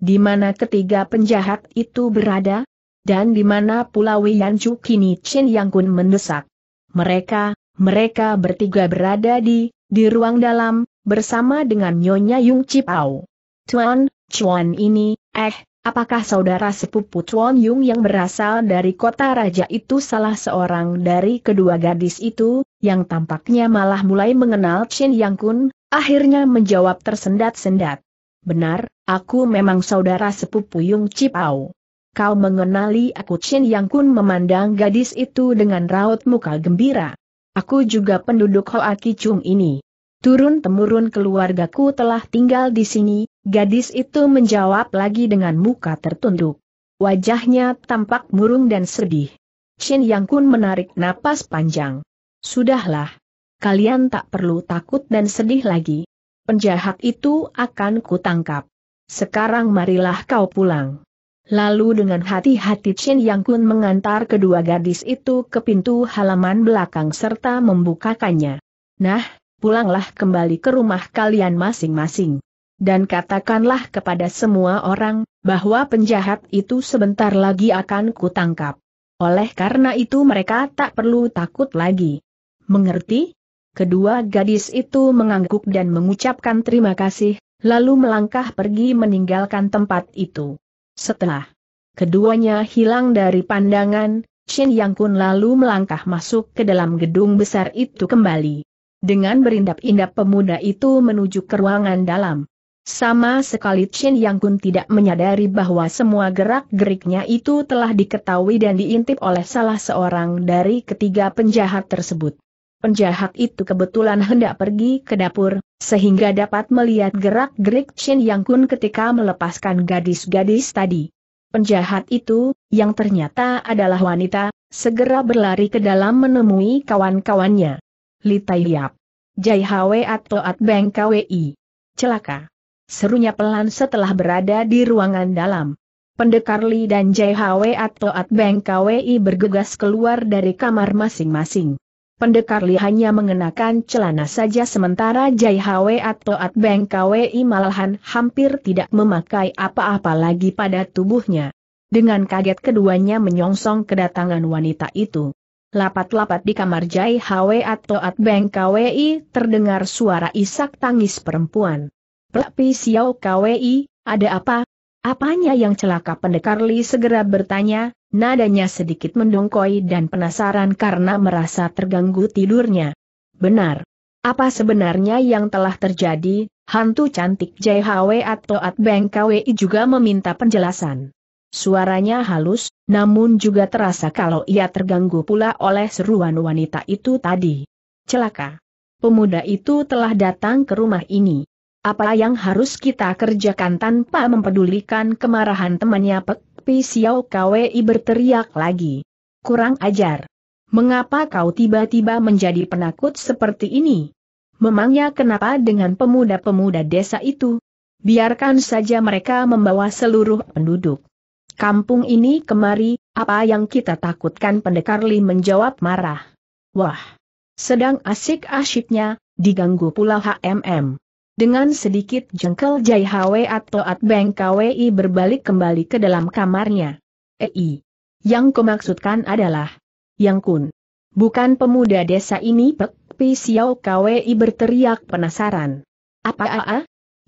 di mana ketiga penjahat itu berada? Dan di mana pula Chu kini Chen Yang Kun mendesak? Mereka, mereka bertiga berada di, di ruang dalam, bersama dengan Nyonya Yung Cipau. Tuan, Chuan ini, eh, apakah saudara sepupu Chuan Yung yang berasal dari kota raja itu salah seorang dari kedua gadis itu? yang tampaknya malah mulai mengenal Chin Yang Kun, akhirnya menjawab tersendat-sendat. Benar, aku memang saudara sepupu Yung Cipau. Kau mengenali aku Chin Yang Kun memandang gadis itu dengan raut muka gembira. Aku juga penduduk Hoa Kichung ini. Turun-temurun keluargaku telah tinggal di sini, gadis itu menjawab lagi dengan muka tertunduk. Wajahnya tampak murung dan sedih. Chen Yang Kun menarik napas panjang. Sudahlah. Kalian tak perlu takut dan sedih lagi. Penjahat itu akan kutangkap. Sekarang marilah kau pulang. Lalu dengan hati-hati Chin Yang Kun mengantar kedua gadis itu ke pintu halaman belakang serta membukakannya. Nah, pulanglah kembali ke rumah kalian masing-masing. Dan katakanlah kepada semua orang, bahwa penjahat itu sebentar lagi akan kutangkap. Oleh karena itu mereka tak perlu takut lagi. Mengerti? Kedua gadis itu mengangguk dan mengucapkan terima kasih, lalu melangkah pergi meninggalkan tempat itu. Setelah keduanya hilang dari pandangan, Shin Yang Kun lalu melangkah masuk ke dalam gedung besar itu kembali. Dengan berindap-indap pemuda itu menuju ke ruangan dalam. Sama sekali Chin Yang Kun tidak menyadari bahwa semua gerak-geriknya itu telah diketahui dan diintip oleh salah seorang dari ketiga penjahat tersebut. Penjahat itu kebetulan hendak pergi ke dapur, sehingga dapat melihat gerak-gerik Chin Yang Kun ketika melepaskan gadis-gadis tadi. Penjahat itu, yang ternyata adalah wanita, segera berlari ke dalam menemui kawan-kawannya. Li Tai Yap. Jai Hwe atau At Beng KWI. Celaka. Serunya pelan setelah berada di ruangan dalam. Pendekar Li dan Jai Hwe atau At Beng KWI bergegas keluar dari kamar masing-masing. Pendekar Li hanya mengenakan celana saja sementara Jai Hwe atau At Beng Kwi malahan hampir tidak memakai apa-apa lagi pada tubuhnya. Dengan kaget keduanya menyongsong kedatangan wanita itu. Lapat-lapat di kamar Jai Hwe atau At Beng Kwi terdengar suara isak tangis perempuan. Pak Pi Xiao Kwi, ada apa? Apanya yang celaka pendekar Li segera bertanya, nadanya sedikit mendongkoi dan penasaran karena merasa terganggu tidurnya. Benar. Apa sebenarnya yang telah terjadi, hantu cantik JHW atau Atbeng KWI juga meminta penjelasan. Suaranya halus, namun juga terasa kalau ia terganggu pula oleh seruan wanita itu tadi. Celaka. Pemuda itu telah datang ke rumah ini. Apa yang harus kita kerjakan tanpa mempedulikan kemarahan temannya Pek Pi Siau Kwei berteriak lagi. Kurang ajar. Mengapa kau tiba-tiba menjadi penakut seperti ini? Memangnya kenapa dengan pemuda-pemuda desa itu? Biarkan saja mereka membawa seluruh penduduk. Kampung ini kemari, apa yang kita takutkan pendekar Li menjawab marah. Wah! Sedang asik-asiknya, diganggu pula HMM. Dengan sedikit jengkel Jai Hwe atau At Beng Kwi berbalik kembali ke dalam kamarnya. Ei. Eh, yang kumaksudkan adalah Yang Kun. Bukan pemuda desa ini Pek Pi Xiao Kwi berteriak penasaran. Apa aa?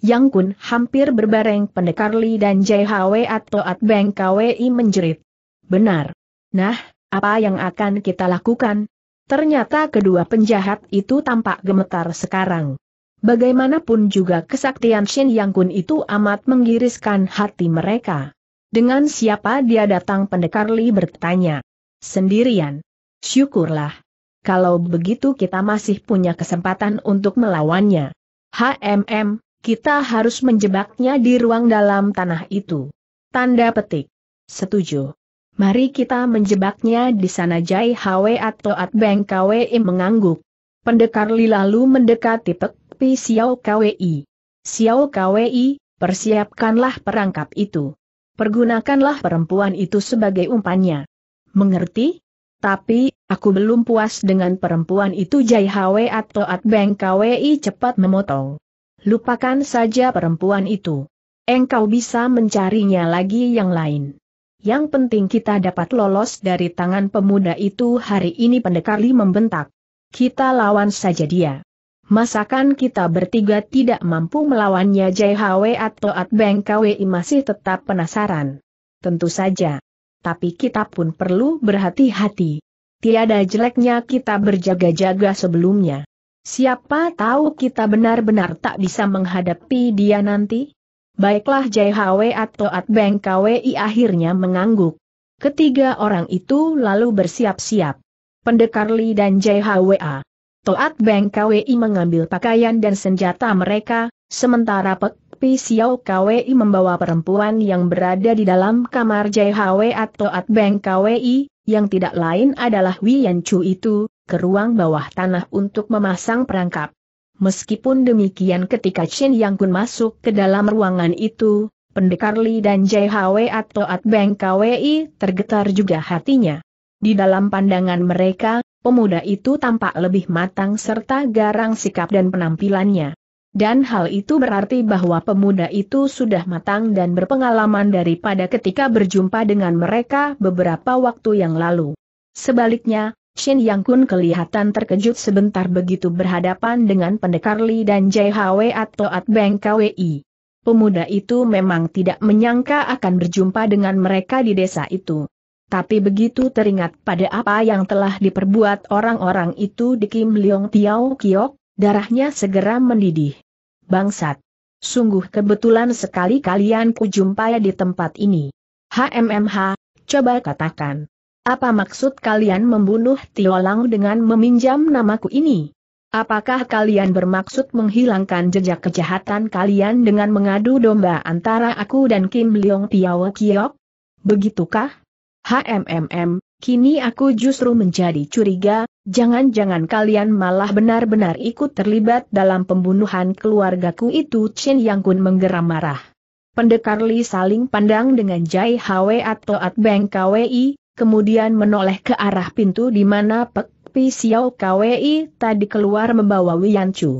Yang Kun hampir berbareng pendekar Li dan Jai Hwe atau At Beng Kwi menjerit. Benar. Nah, apa yang akan kita lakukan? Ternyata kedua penjahat itu tampak gemetar sekarang. Bagaimanapun juga kesaktian Shen Yang Kun itu amat menggiriskan hati mereka. Dengan siapa dia datang pendekar Li bertanya. Sendirian. Syukurlah. Kalau begitu kita masih punya kesempatan untuk melawannya. HMM, kita harus menjebaknya di ruang dalam tanah itu. Tanda petik. Setuju. Mari kita menjebaknya di sana Jai Hwe atau At Beng Kwe mengangguk. Pendekar Li lalu mendekati Pek Pi Xiao Kwei. Xiao Kwei, persiapkanlah perangkap itu. Pergunakanlah perempuan itu sebagai umpannya. Mengerti? Tapi, aku belum puas dengan perempuan itu Jai Hwe atau Atbeng Kwei cepat memotong. Lupakan saja perempuan itu. Engkau bisa mencarinya lagi yang lain. Yang penting kita dapat lolos dari tangan pemuda itu hari ini pendekar Li membentak. Kita lawan saja dia. Masakan kita bertiga tidak mampu melawannya JHW atau Atbeng KWI masih tetap penasaran. Tentu saja. Tapi kita pun perlu berhati-hati. Tiada jeleknya kita berjaga-jaga sebelumnya. Siapa tahu kita benar-benar tak bisa menghadapi dia nanti? Baiklah JHW atau Atbeng KWI akhirnya mengangguk. Ketiga orang itu lalu bersiap-siap. Pendekar Li dan JHWA. Toat Beng KWI mengambil pakaian dan senjata mereka, sementara Pek Pi Xiao KWI membawa perempuan yang berada di dalam kamar Hwa atau Beng KWI, yang tidak lain adalah Wian Chu itu, ke ruang bawah tanah untuk memasang perangkap. Meskipun demikian ketika Chen Yang Kun masuk ke dalam ruangan itu, pendekar Li dan JHW atau Beng KWI tergetar juga hatinya. Di dalam pandangan mereka, pemuda itu tampak lebih matang serta garang sikap dan penampilannya. Dan hal itu berarti bahwa pemuda itu sudah matang dan berpengalaman daripada ketika berjumpa dengan mereka beberapa waktu yang lalu. Sebaliknya, Shin Yang Kun kelihatan terkejut sebentar begitu berhadapan dengan pendekar Li dan Jai Hwe atau At Beng KWI. Pemuda itu memang tidak menyangka akan berjumpa dengan mereka di desa itu. Tapi begitu teringat pada apa yang telah diperbuat orang-orang itu di Kim Leong Tiao Kiok, darahnya segera mendidih. Bangsat! Sungguh kebetulan sekali kalian kujumpai di tempat ini. HMMH, coba katakan. Apa maksud kalian membunuh Tiolang dengan meminjam namaku ini? Apakah kalian bermaksud menghilangkan jejak kejahatan kalian dengan mengadu domba antara aku dan Kim Leong Tiao Kiok? Begitukah? HMMM, kini aku justru menjadi curiga, jangan-jangan kalian malah benar-benar ikut terlibat dalam pembunuhan keluargaku itu Chen Yang Kun menggeram marah. Pendekar Li saling pandang dengan Jai Hwe atau At Beng KWI, kemudian menoleh ke arah pintu di mana Pek Pi Xiao KWI tadi keluar membawa Wian Chu.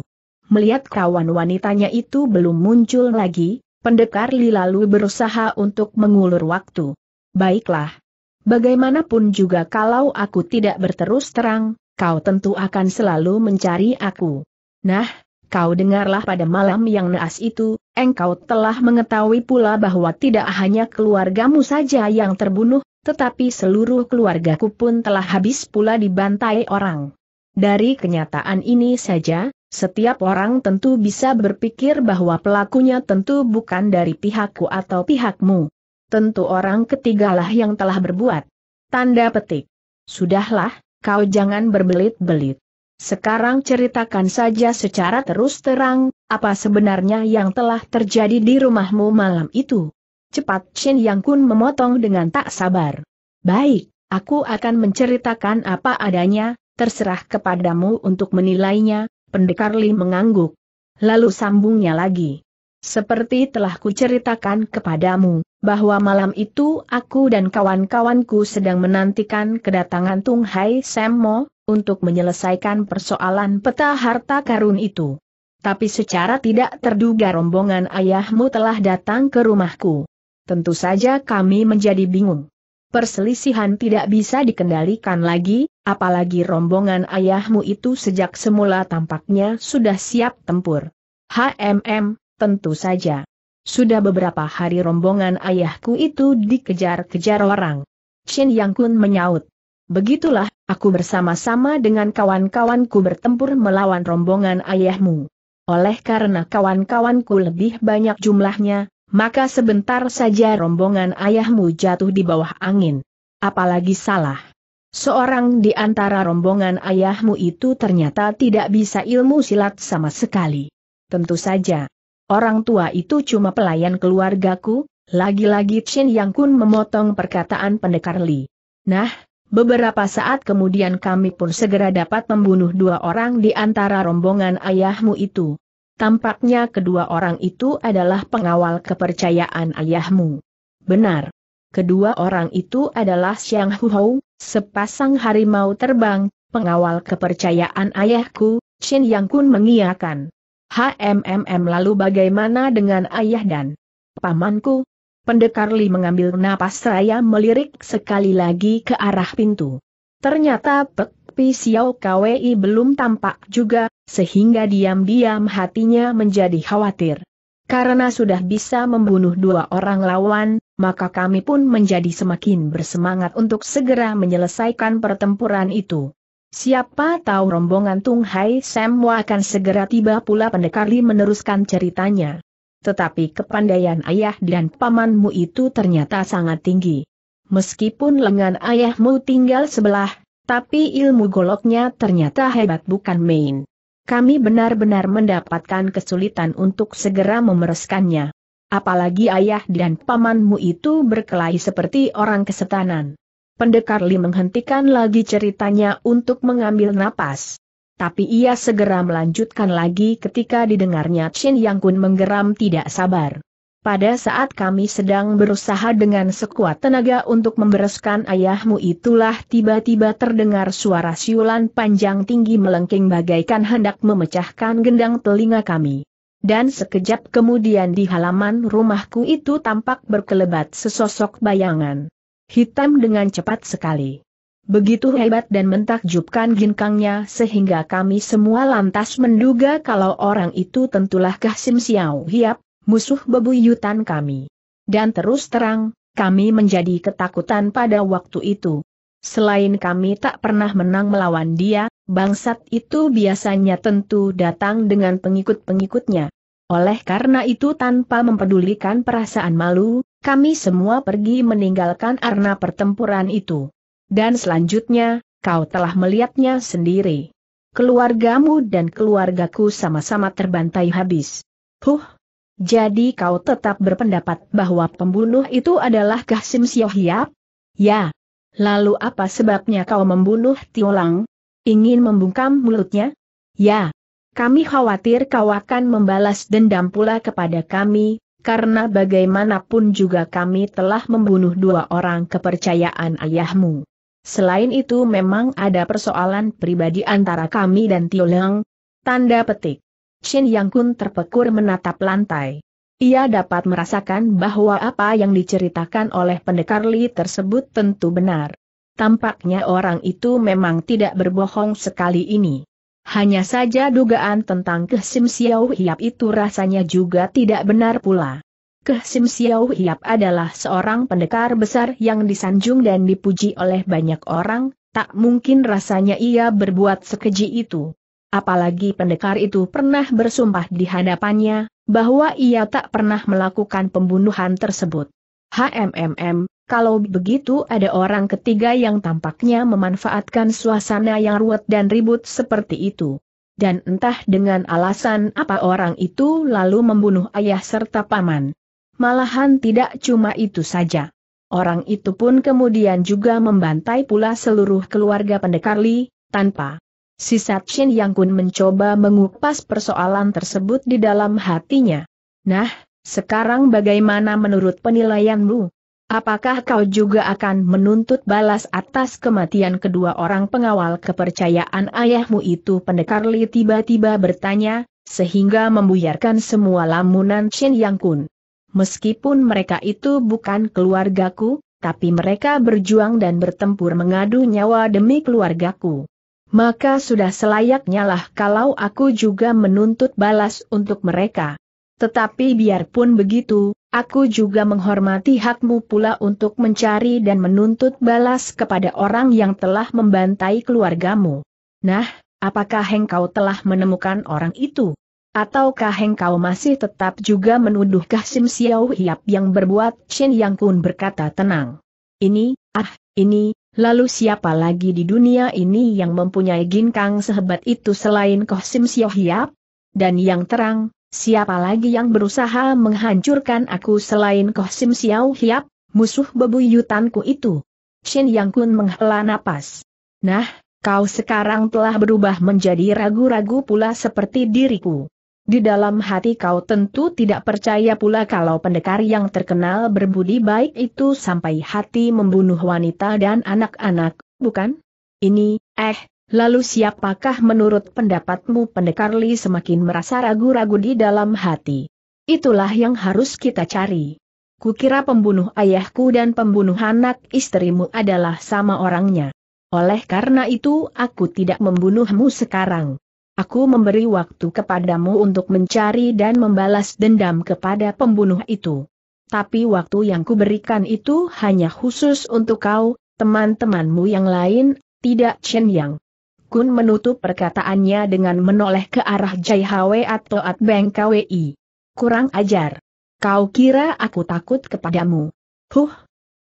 Melihat kawan wanitanya itu belum muncul lagi, pendekar Li lalu berusaha untuk mengulur waktu. Baiklah, Bagaimanapun juga kalau aku tidak berterus terang, kau tentu akan selalu mencari aku. Nah, kau dengarlah pada malam yang naas itu, engkau telah mengetahui pula bahwa tidak hanya keluargamu saja yang terbunuh, tetapi seluruh keluargaku pun telah habis pula dibantai orang. Dari kenyataan ini saja, setiap orang tentu bisa berpikir bahwa pelakunya tentu bukan dari pihakku atau pihakmu tentu orang ketigalah yang telah berbuat. Tanda petik. Sudahlah, kau jangan berbelit-belit. Sekarang ceritakan saja secara terus terang, apa sebenarnya yang telah terjadi di rumahmu malam itu. Cepat Shin Yang Kun memotong dengan tak sabar. Baik, aku akan menceritakan apa adanya, terserah kepadamu untuk menilainya, pendekar Li mengangguk. Lalu sambungnya lagi. Seperti telah kuceritakan kepadamu, bahwa malam itu aku dan kawan-kawanku sedang menantikan kedatangan Tung Hai Semmo, untuk menyelesaikan persoalan peta harta karun itu. Tapi secara tidak terduga rombongan ayahmu telah datang ke rumahku. Tentu saja kami menjadi bingung. Perselisihan tidak bisa dikendalikan lagi, apalagi rombongan ayahmu itu sejak semula tampaknya sudah siap tempur. HMM, Tentu saja. Sudah beberapa hari rombongan ayahku itu dikejar-kejar orang. Shin Yang Kun menyaut. Begitulah, aku bersama-sama dengan kawan-kawanku bertempur melawan rombongan ayahmu. Oleh karena kawan-kawanku lebih banyak jumlahnya, maka sebentar saja rombongan ayahmu jatuh di bawah angin. Apalagi salah. Seorang di antara rombongan ayahmu itu ternyata tidak bisa ilmu silat sama sekali. Tentu saja, Orang tua itu cuma pelayan keluargaku, lagi-lagi Chen Yang Kun memotong perkataan pendekar Li. Nah, beberapa saat kemudian kami pun segera dapat membunuh dua orang di antara rombongan ayahmu itu. Tampaknya kedua orang itu adalah pengawal kepercayaan ayahmu. Benar. Kedua orang itu adalah Xiang Huhou, sepasang harimau terbang, pengawal kepercayaan ayahku, Chen Yang Kun mengiakan. HMMM lalu bagaimana dengan ayah dan pamanku? Pendekar Li mengambil napas seraya melirik sekali lagi ke arah pintu. Ternyata Pek Pi Xiao Kwei belum tampak juga, sehingga diam-diam hatinya menjadi khawatir. Karena sudah bisa membunuh dua orang lawan, maka kami pun menjadi semakin bersemangat untuk segera menyelesaikan pertempuran itu. Siapa tahu rombongan Tung Hai Semwa akan segera tiba pula pendekar Li meneruskan ceritanya. Tetapi kepandaian ayah dan pamanmu itu ternyata sangat tinggi. Meskipun lengan ayahmu tinggal sebelah, tapi ilmu goloknya ternyata hebat bukan main. Kami benar-benar mendapatkan kesulitan untuk segera memereskannya. Apalagi ayah dan pamanmu itu berkelahi seperti orang kesetanan. Pendekar Li menghentikan lagi ceritanya untuk mengambil napas. Tapi ia segera melanjutkan lagi ketika didengarnya Chin Yang Kun menggeram tidak sabar. Pada saat kami sedang berusaha dengan sekuat tenaga untuk membereskan ayahmu itulah tiba-tiba terdengar suara siulan panjang tinggi melengking bagaikan hendak memecahkan gendang telinga kami. Dan sekejap kemudian di halaman rumahku itu tampak berkelebat sesosok bayangan hitam dengan cepat sekali. Begitu hebat dan mentakjubkan ginkangnya sehingga kami semua lantas menduga kalau orang itu tentulah Kahsim Xiao Hiap, musuh bebuyutan kami. Dan terus terang, kami menjadi ketakutan pada waktu itu. Selain kami tak pernah menang melawan dia, bangsat itu biasanya tentu datang dengan pengikut-pengikutnya. Oleh karena itu tanpa mempedulikan perasaan malu, kami semua pergi meninggalkan arena pertempuran itu. Dan selanjutnya, kau telah melihatnya sendiri. Keluargamu dan keluargaku sama-sama terbantai habis. Huh! Jadi kau tetap berpendapat bahwa pembunuh itu adalah kahsim Siohiap? Ya? ya. Lalu apa sebabnya kau membunuh Tiolang? Ingin membungkam mulutnya? Ya. Kami khawatir kau akan membalas dendam pula kepada kami, karena bagaimanapun juga kami telah membunuh dua orang kepercayaan ayahmu. Selain itu memang ada persoalan pribadi antara kami dan Tioleng. Tanda petik. Shin Yang Kun terpekur menatap lantai. Ia dapat merasakan bahwa apa yang diceritakan oleh pendekar Li tersebut tentu benar. Tampaknya orang itu memang tidak berbohong sekali ini. Hanya saja dugaan tentang Sim Xiao Hiap itu rasanya juga tidak benar pula. Sim Xiao Hiap adalah seorang pendekar besar yang disanjung dan dipuji oleh banyak orang, tak mungkin rasanya ia berbuat sekeji itu. Apalagi pendekar itu pernah bersumpah di hadapannya, bahwa ia tak pernah melakukan pembunuhan tersebut. HMMM, kalau begitu ada orang ketiga yang tampaknya memanfaatkan suasana yang ruwet dan ribut seperti itu. Dan entah dengan alasan apa orang itu lalu membunuh ayah serta paman. Malahan tidak cuma itu saja. Orang itu pun kemudian juga membantai pula seluruh keluarga pendekar Li, tanpa Si Shin Yang Kun mencoba mengupas persoalan tersebut di dalam hatinya. Nah, sekarang bagaimana menurut penilaianmu? Apakah kau juga akan menuntut balas atas kematian kedua orang pengawal kepercayaan ayahmu itu? Pendekar Li tiba-tiba bertanya, sehingga membuyarkan semua lamunan Chen Yang Kun. Meskipun mereka itu bukan keluargaku, tapi mereka berjuang dan bertempur mengadu nyawa demi keluargaku. Maka sudah selayaknya lah kalau aku juga menuntut balas untuk mereka. Tetapi biarpun begitu, Aku juga menghormati hakmu pula untuk mencari dan menuntut balas kepada orang yang telah membantai keluargamu. Nah, apakah engkau telah menemukan orang itu? Ataukah engkau masih tetap juga menuduh Kasim Xiao Hiap yang berbuat Chen Yang Kun berkata tenang. Ini, ah, ini, lalu siapa lagi di dunia ini yang mempunyai ginkang sehebat itu selain Kasim Xiao Hiap? Dan yang terang, Siapa lagi yang berusaha menghancurkan aku selain Koh Sim Xiao Hiap, musuh bebuyutanku itu? Shin Yang Kun menghela napas. Nah, kau sekarang telah berubah menjadi ragu-ragu pula seperti diriku. Di dalam hati kau tentu tidak percaya pula kalau pendekar yang terkenal berbudi baik itu sampai hati membunuh wanita dan anak-anak, bukan? Ini, eh, Lalu siapakah menurut pendapatmu pendekar Li semakin merasa ragu-ragu di dalam hati? Itulah yang harus kita cari. Kukira pembunuh ayahku dan pembunuh anak istrimu adalah sama orangnya. Oleh karena itu aku tidak membunuhmu sekarang. Aku memberi waktu kepadamu untuk mencari dan membalas dendam kepada pembunuh itu. Tapi waktu yang kuberikan itu hanya khusus untuk kau, teman-temanmu yang lain, tidak Chen Yang. Kun menutup perkataannya dengan menoleh ke arah Jai Hwe atau At Beng Kwi. Kurang ajar. Kau kira aku takut kepadamu? Huh!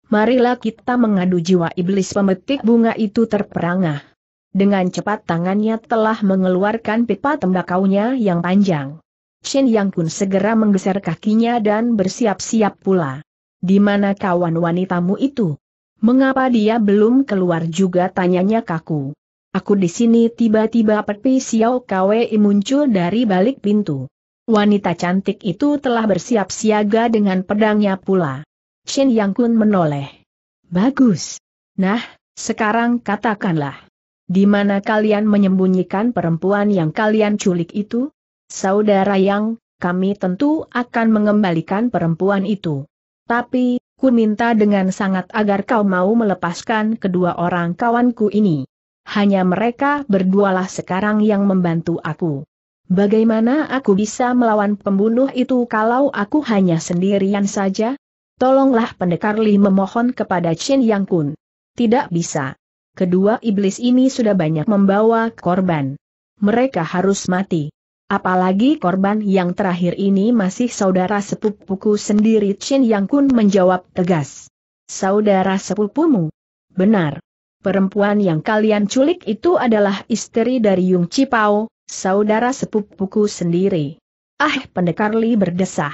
Marilah kita mengadu jiwa iblis pemetik bunga itu terperangah. Dengan cepat tangannya telah mengeluarkan pipa tembakaunya yang panjang. Shin Yang Kun segera menggeser kakinya dan bersiap-siap pula. Di mana kawan wanitamu itu? Mengapa dia belum keluar juga tanyanya kaku. Aku di sini tiba-tiba Perpi Xiao Kwei muncul dari balik pintu. Wanita cantik itu telah bersiap siaga dengan pedangnya pula. Chen Yang Kun menoleh. Bagus. Nah, sekarang katakanlah. Di mana kalian menyembunyikan perempuan yang kalian culik itu? Saudara Yang, kami tentu akan mengembalikan perempuan itu. Tapi, ku minta dengan sangat agar kau mau melepaskan kedua orang kawanku ini hanya mereka berdualah sekarang yang membantu aku. Bagaimana aku bisa melawan pembunuh itu kalau aku hanya sendirian saja? Tolonglah pendekar Li memohon kepada Chin Yang Kun. Tidak bisa. Kedua iblis ini sudah banyak membawa korban. Mereka harus mati. Apalagi korban yang terakhir ini masih saudara sepupuku sendiri Chin Yang Kun menjawab tegas. Saudara sepupumu? Benar. Perempuan yang kalian culik itu adalah istri dari Yung Cipao, saudara sepupuku sendiri. Ah pendekar Li berdesah.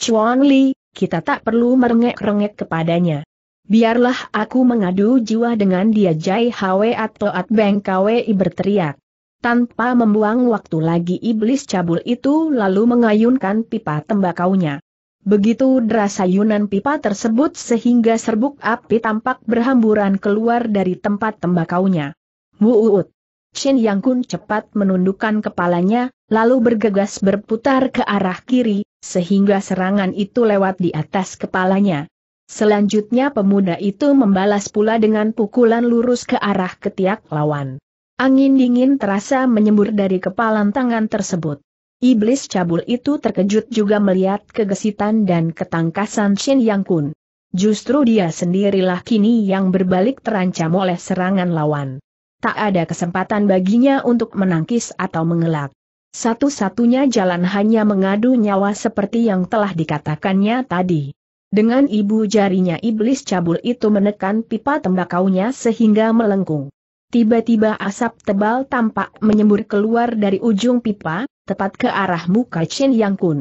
Chuan Li, kita tak perlu merengek-rengek kepadanya. Biarlah aku mengadu jiwa dengan dia Jai Hwe atau At Beng Kwi berteriak. Tanpa membuang waktu lagi iblis cabul itu lalu mengayunkan pipa tembakau nya. Begitu deras ayunan pipa tersebut sehingga serbuk api tampak berhamburan keluar dari tempat tembakaunya. Muut. Shen Yang Kun cepat menundukkan kepalanya, lalu bergegas berputar ke arah kiri, sehingga serangan itu lewat di atas kepalanya. Selanjutnya pemuda itu membalas pula dengan pukulan lurus ke arah ketiak lawan. Angin dingin terasa menyembur dari kepalan tangan tersebut. Iblis cabul itu terkejut juga melihat kegesitan dan ketangkasan Shin Yang Kun. Justru dia sendirilah kini yang berbalik terancam oleh serangan lawan. Tak ada kesempatan baginya untuk menangkis atau mengelak. Satu-satunya jalan hanya mengadu nyawa seperti yang telah dikatakannya tadi. Dengan ibu jarinya iblis cabul itu menekan pipa tembakaunya sehingga melengkung. Tiba-tiba asap tebal tampak menyembur keluar dari ujung pipa, tepat ke arah muka Chen Yang Kun.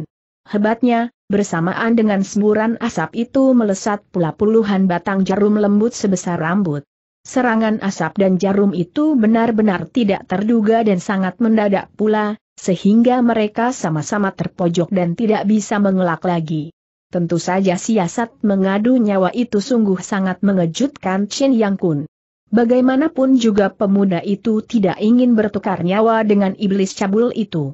Hebatnya, bersamaan dengan semburan asap itu melesat pula puluhan batang jarum lembut sebesar rambut. Serangan asap dan jarum itu benar-benar tidak terduga dan sangat mendadak pula, sehingga mereka sama-sama terpojok dan tidak bisa mengelak lagi. Tentu saja siasat mengadu nyawa itu sungguh sangat mengejutkan Chen Yang Kun. Bagaimanapun juga pemuda itu tidak ingin bertukar nyawa dengan iblis cabul itu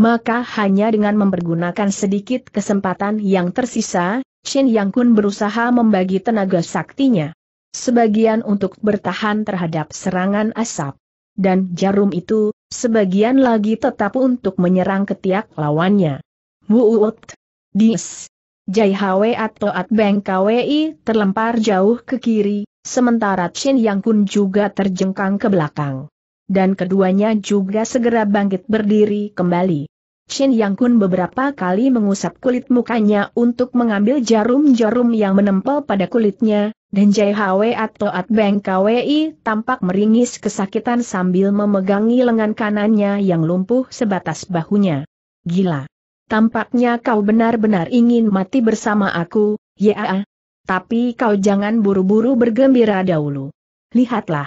maka hanya dengan mempergunakan sedikit kesempatan yang tersisa, Shen Yang Kun berusaha membagi tenaga saktinya. Sebagian untuk bertahan terhadap serangan asap. Dan jarum itu, sebagian lagi tetap untuk menyerang ketiak lawannya. Wuut. Dis. Jai Hwe atau At Beng KWI terlempar jauh ke kiri, sementara Chen Yang Kun juga terjengkang ke belakang dan keduanya juga segera bangkit berdiri kembali. Chin Yang Kun beberapa kali mengusap kulit mukanya untuk mengambil jarum-jarum yang menempel pada kulitnya, dan Jai Hwe atau At Beng Kwei tampak meringis kesakitan sambil memegangi lengan kanannya yang lumpuh sebatas bahunya. Gila! Tampaknya kau benar-benar ingin mati bersama aku, ya. Tapi kau jangan buru-buru bergembira dahulu. Lihatlah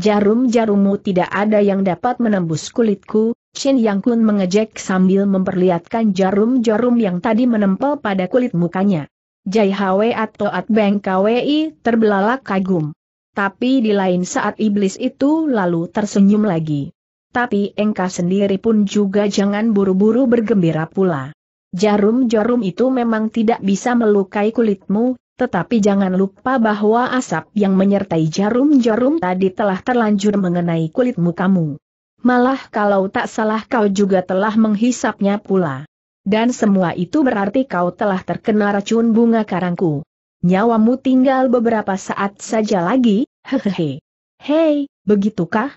jarum-jarummu tidak ada yang dapat menembus kulitku, Shin Yang Kun mengejek sambil memperlihatkan jarum-jarum yang tadi menempel pada kulit mukanya. Jai Hwe atau At Beng KWI terbelalak kagum. Tapi di lain saat iblis itu lalu tersenyum lagi. Tapi engkau sendiri pun juga jangan buru-buru bergembira pula. Jarum-jarum itu memang tidak bisa melukai kulitmu, tetapi jangan lupa bahwa asap yang menyertai jarum-jarum tadi telah terlanjur mengenai kulitmu kamu. Malah kalau tak salah kau juga telah menghisapnya pula. Dan semua itu berarti kau telah terkena racun bunga karangku. Nyawamu tinggal beberapa saat saja lagi, hehehe. Hei, begitukah?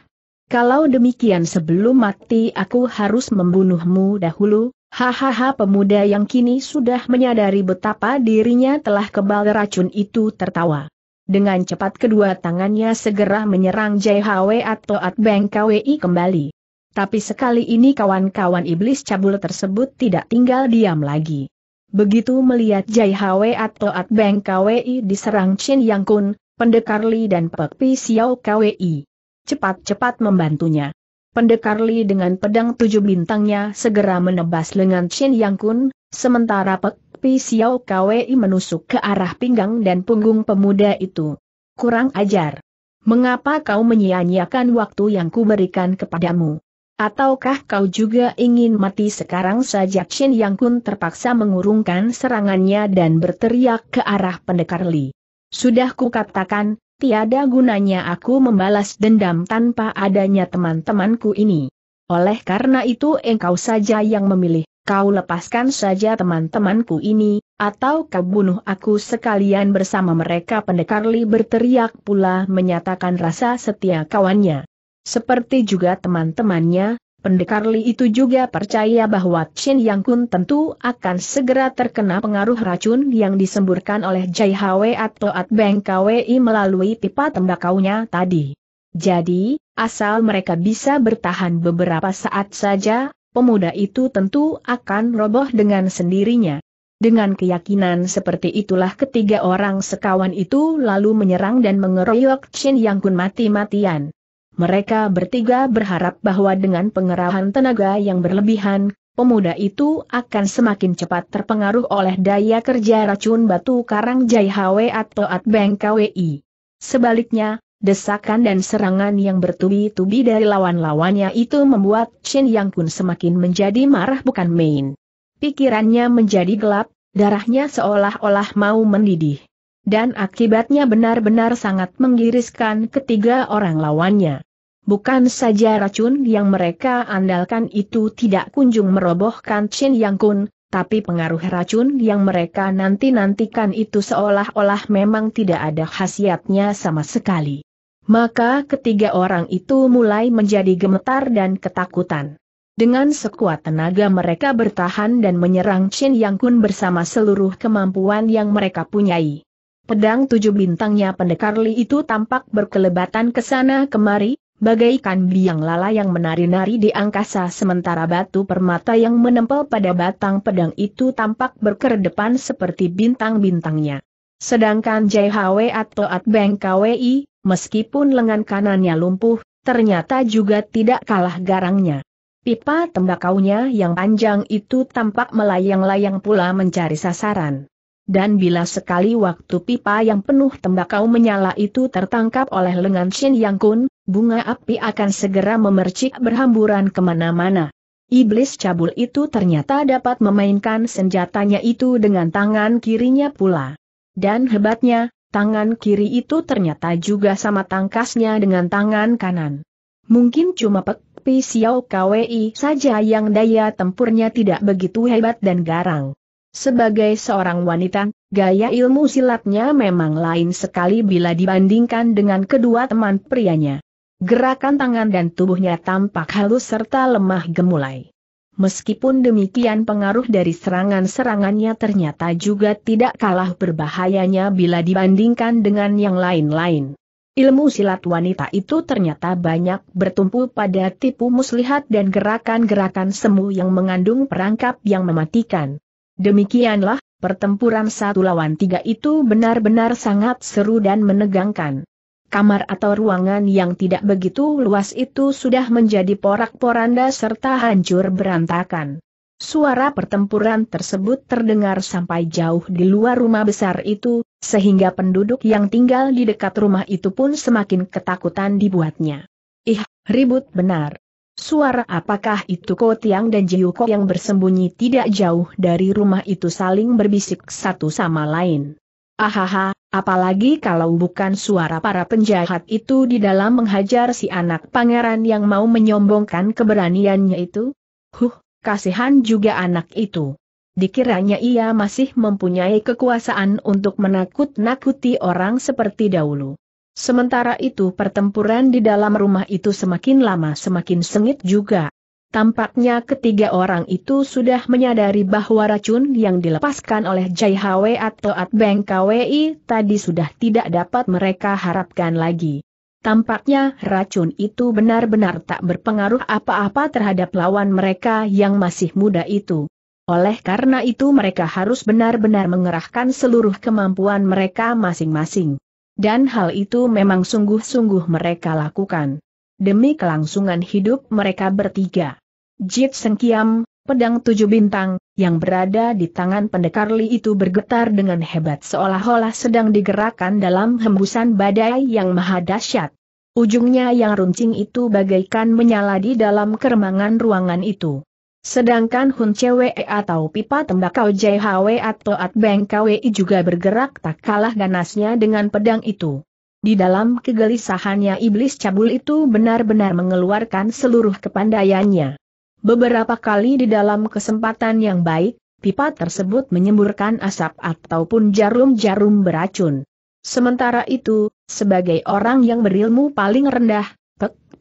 Kalau demikian sebelum mati aku harus membunuhmu dahulu, Hahaha pemuda yang kini sudah menyadari betapa dirinya telah kebal racun itu tertawa. Dengan cepat kedua tangannya segera menyerang JHW atau Atbang KWI kembali. Tapi sekali ini kawan-kawan iblis cabul tersebut tidak tinggal diam lagi. Begitu melihat JHW atau Atbang KWI diserang Chin Yang Kun, Pendekar Li dan Pek Pi Xiao KWI. Cepat-cepat membantunya. Pendekar Li dengan pedang tujuh bintangnya segera menebas lengan Chin Yang Kun, sementara Pek Pi Xiao Kwei menusuk ke arah pinggang dan punggung pemuda itu. Kurang ajar. Mengapa kau menyia-nyiakan waktu yang kuberikan kepadamu? Ataukah kau juga ingin mati sekarang saja Chin Yang Kun terpaksa mengurungkan serangannya dan berteriak ke arah pendekar Li. Sudah kukatakan, tiada gunanya aku membalas dendam tanpa adanya teman-temanku ini. Oleh karena itu engkau saja yang memilih, kau lepaskan saja teman-temanku ini, atau kau bunuh aku sekalian bersama mereka pendekar Li berteriak pula menyatakan rasa setia kawannya. Seperti juga teman-temannya, Pendekar Li itu juga percaya bahwa Chin Yang Kun tentu akan segera terkena pengaruh racun yang disemburkan oleh Jai Hwe atau At Beng Kwi melalui pipa tembakaunya tadi. Jadi, asal mereka bisa bertahan beberapa saat saja, pemuda itu tentu akan roboh dengan sendirinya. Dengan keyakinan seperti itulah ketiga orang sekawan itu lalu menyerang dan mengeroyok Chin Yang Kun mati-matian. Mereka bertiga berharap bahwa dengan pengerahan tenaga yang berlebihan, pemuda itu akan semakin cepat terpengaruh oleh daya kerja racun batu karang Jai atau Atbeng KWI. Sebaliknya, desakan dan serangan yang bertubi-tubi dari lawan-lawannya itu membuat Chen Yang Kun semakin menjadi marah bukan main. Pikirannya menjadi gelap, darahnya seolah-olah mau mendidih dan akibatnya benar-benar sangat menggiriskan ketiga orang lawannya. Bukan saja racun yang mereka andalkan itu tidak kunjung merobohkan Chin Yang Kun, tapi pengaruh racun yang mereka nanti-nantikan itu seolah-olah memang tidak ada khasiatnya sama sekali. Maka ketiga orang itu mulai menjadi gemetar dan ketakutan. Dengan sekuat tenaga mereka bertahan dan menyerang Chin Yang Kun bersama seluruh kemampuan yang mereka punyai. Pedang tujuh bintangnya pendekar Li itu tampak berkelebatan ke sana kemari, bagaikan biang lala yang menari-nari di angkasa sementara batu permata yang menempel pada batang pedang itu tampak berkeredepan seperti bintang-bintangnya. Sedangkan Hwe atau Atbeng KWI, meskipun lengan kanannya lumpuh, ternyata juga tidak kalah garangnya. Pipa tembakaunya yang panjang itu tampak melayang-layang pula mencari sasaran. Dan bila sekali waktu pipa yang penuh tembakau menyala itu tertangkap oleh lengan Shin Yang Kun, bunga api akan segera memercik berhamburan kemana-mana. Iblis cabul itu ternyata dapat memainkan senjatanya itu dengan tangan kirinya pula. Dan hebatnya, tangan kiri itu ternyata juga sama tangkasnya dengan tangan kanan. Mungkin cuma Pek Pi Kwei saja yang daya tempurnya tidak begitu hebat dan garang. Sebagai seorang wanita, gaya ilmu silatnya memang lain sekali bila dibandingkan dengan kedua teman prianya. Gerakan tangan dan tubuhnya tampak halus serta lemah gemulai. Meskipun demikian pengaruh dari serangan-serangannya ternyata juga tidak kalah berbahayanya bila dibandingkan dengan yang lain-lain. Ilmu silat wanita itu ternyata banyak bertumpu pada tipu muslihat dan gerakan-gerakan semu yang mengandung perangkap yang mematikan. Demikianlah, pertempuran satu lawan tiga itu benar-benar sangat seru dan menegangkan. Kamar atau ruangan yang tidak begitu luas itu sudah menjadi porak-poranda serta hancur berantakan. Suara pertempuran tersebut terdengar sampai jauh di luar rumah besar itu, sehingga penduduk yang tinggal di dekat rumah itu pun semakin ketakutan dibuatnya. Ih, ribut benar. Suara apakah itu Ko Tiang dan Jiuko yang bersembunyi tidak jauh dari rumah itu saling berbisik satu sama lain. Ahaha, apalagi kalau bukan suara para penjahat itu di dalam menghajar si anak pangeran yang mau menyombongkan keberaniannya itu? Huh, kasihan juga anak itu. Dikiranya ia masih mempunyai kekuasaan untuk menakut-nakuti orang seperti dahulu. Sementara itu pertempuran di dalam rumah itu semakin lama semakin sengit juga. Tampaknya ketiga orang itu sudah menyadari bahwa racun yang dilepaskan oleh Jai Hwe atau At Beng KWI tadi sudah tidak dapat mereka harapkan lagi. Tampaknya racun itu benar-benar tak berpengaruh apa-apa terhadap lawan mereka yang masih muda itu. Oleh karena itu mereka harus benar-benar mengerahkan seluruh kemampuan mereka masing-masing. Dan hal itu memang sungguh-sungguh mereka lakukan. Demi kelangsungan hidup mereka bertiga. Jit Sengkiam, pedang tujuh bintang, yang berada di tangan pendekar Li itu bergetar dengan hebat seolah-olah sedang digerakkan dalam hembusan badai yang maha dahsyat. Ujungnya yang runcing itu bagaikan menyala di dalam keremangan ruangan itu. Sedangkan Hun Cewe atau pipa tembakau JHW atau At KWI juga bergerak tak kalah ganasnya dengan pedang itu. Di dalam kegelisahannya iblis cabul itu benar-benar mengeluarkan seluruh kepandaiannya. Beberapa kali di dalam kesempatan yang baik, pipa tersebut menyemburkan asap ataupun jarum-jarum beracun. Sementara itu, sebagai orang yang berilmu paling rendah,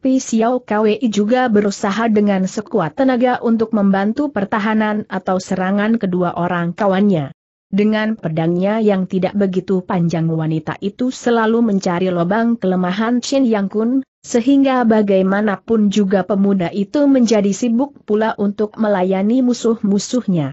tapi Xiao Kwei juga berusaha dengan sekuat tenaga untuk membantu pertahanan atau serangan kedua orang kawannya. Dengan pedangnya yang tidak begitu panjang wanita itu selalu mencari lubang kelemahan Chin Yang Kun, sehingga bagaimanapun juga pemuda itu menjadi sibuk pula untuk melayani musuh-musuhnya.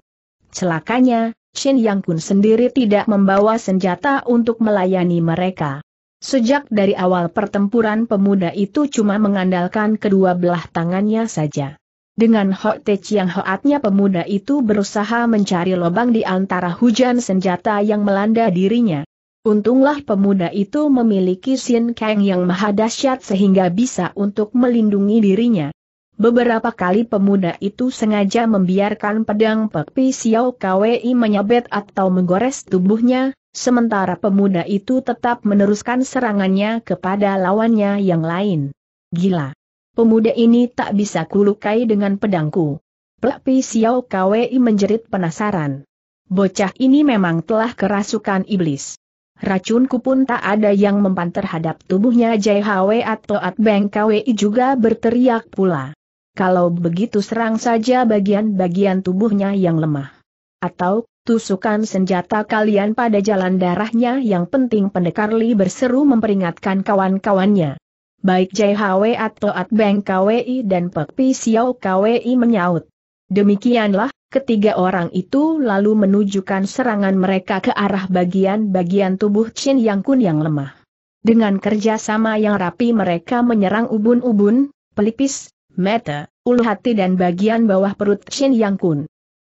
Celakanya, Chin Yang Kun sendiri tidak membawa senjata untuk melayani mereka. Sejak dari awal pertempuran pemuda itu cuma mengandalkan kedua belah tangannya saja. Dengan hot tech yang hoatnya pemuda itu berusaha mencari lubang di antara hujan senjata yang melanda dirinya. Untunglah pemuda itu memiliki Sin Kang yang maha dahsyat sehingga bisa untuk melindungi dirinya. Beberapa kali pemuda itu sengaja membiarkan pedang Pepi Xiao Kwei menyabet atau menggores tubuhnya, Sementara pemuda itu tetap meneruskan serangannya kepada lawannya yang lain. Gila! Pemuda ini tak bisa kulukai dengan pedangku. Plak Xiao Kwei menjerit penasaran. Bocah ini memang telah kerasukan iblis. Racunku pun tak ada yang mempan terhadap tubuhnya Jai Hwe atau At Beng Kwei juga berteriak pula. Kalau begitu serang saja bagian-bagian tubuhnya yang lemah. Atau, Tusukan senjata kalian pada jalan darahnya yang penting pendekar Li berseru memperingatkan kawan-kawannya. Baik Jai atau Atbeng KWI dan Pek Pi Xiao KWI menyaut. Demikianlah, ketiga orang itu lalu menunjukkan serangan mereka ke arah bagian-bagian tubuh Chin Yang Kun yang lemah. Dengan kerjasama yang rapi mereka menyerang ubun-ubun, pelipis, mata, ulu hati dan bagian bawah perut Chin Yang Kun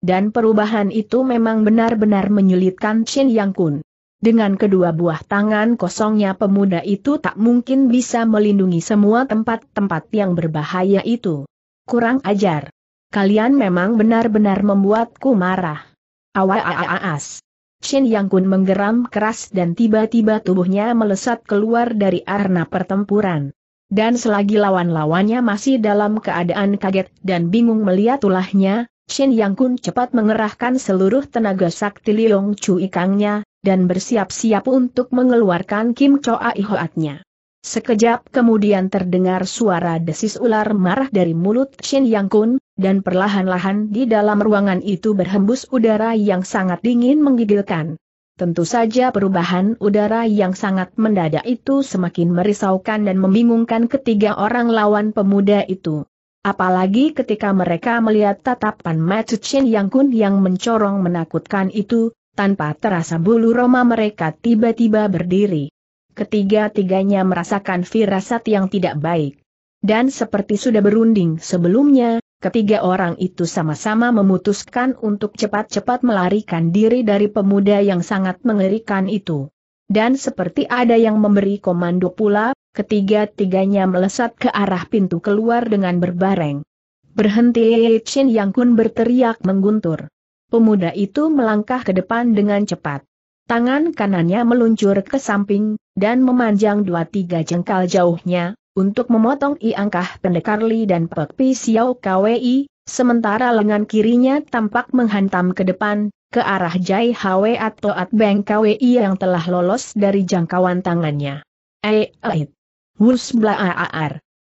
dan perubahan itu memang benar-benar menyulitkan Chin Yang Kun. Dengan kedua buah tangan kosongnya pemuda itu tak mungkin bisa melindungi semua tempat-tempat yang berbahaya itu. Kurang ajar. Kalian memang benar-benar membuatku marah. Awas. Shin Yang Kun menggeram keras dan tiba-tiba tubuhnya melesat keluar dari arena pertempuran. Dan selagi lawan-lawannya masih dalam keadaan kaget dan bingung melihat ulahnya, Shen Yang Kun cepat mengerahkan seluruh tenaga sakti Liong Chu Ikangnya, dan bersiap-siap untuk mengeluarkan Kim Choa Ihoatnya. Sekejap kemudian terdengar suara desis ular marah dari mulut Shen Yang Kun, dan perlahan-lahan di dalam ruangan itu berhembus udara yang sangat dingin menggigilkan. Tentu saja perubahan udara yang sangat mendadak itu semakin merisaukan dan membingungkan ketiga orang lawan pemuda itu. Apalagi ketika mereka melihat tatapan Matsuchin Yang Kun yang mencorong menakutkan itu, tanpa terasa bulu roma mereka tiba-tiba berdiri. Ketiga-tiganya merasakan firasat yang tidak baik. Dan seperti sudah berunding sebelumnya, ketiga orang itu sama-sama memutuskan untuk cepat-cepat melarikan diri dari pemuda yang sangat mengerikan itu. Dan seperti ada yang memberi komando pula, Ketiga-tiganya melesat ke arah pintu keluar dengan berbareng. Berhenti Chin Yang Kun berteriak mengguntur. Pemuda itu melangkah ke depan dengan cepat. Tangan kanannya meluncur ke samping, dan memanjang dua tiga jengkal jauhnya, untuk memotong iangkah pendekar Li dan Pek Pi Xiao KWI, sementara lengan kirinya tampak menghantam ke depan, ke arah Jai Hwe atau At Beng KWI yang telah lolos dari jangkauan tangannya. eh. eh Wus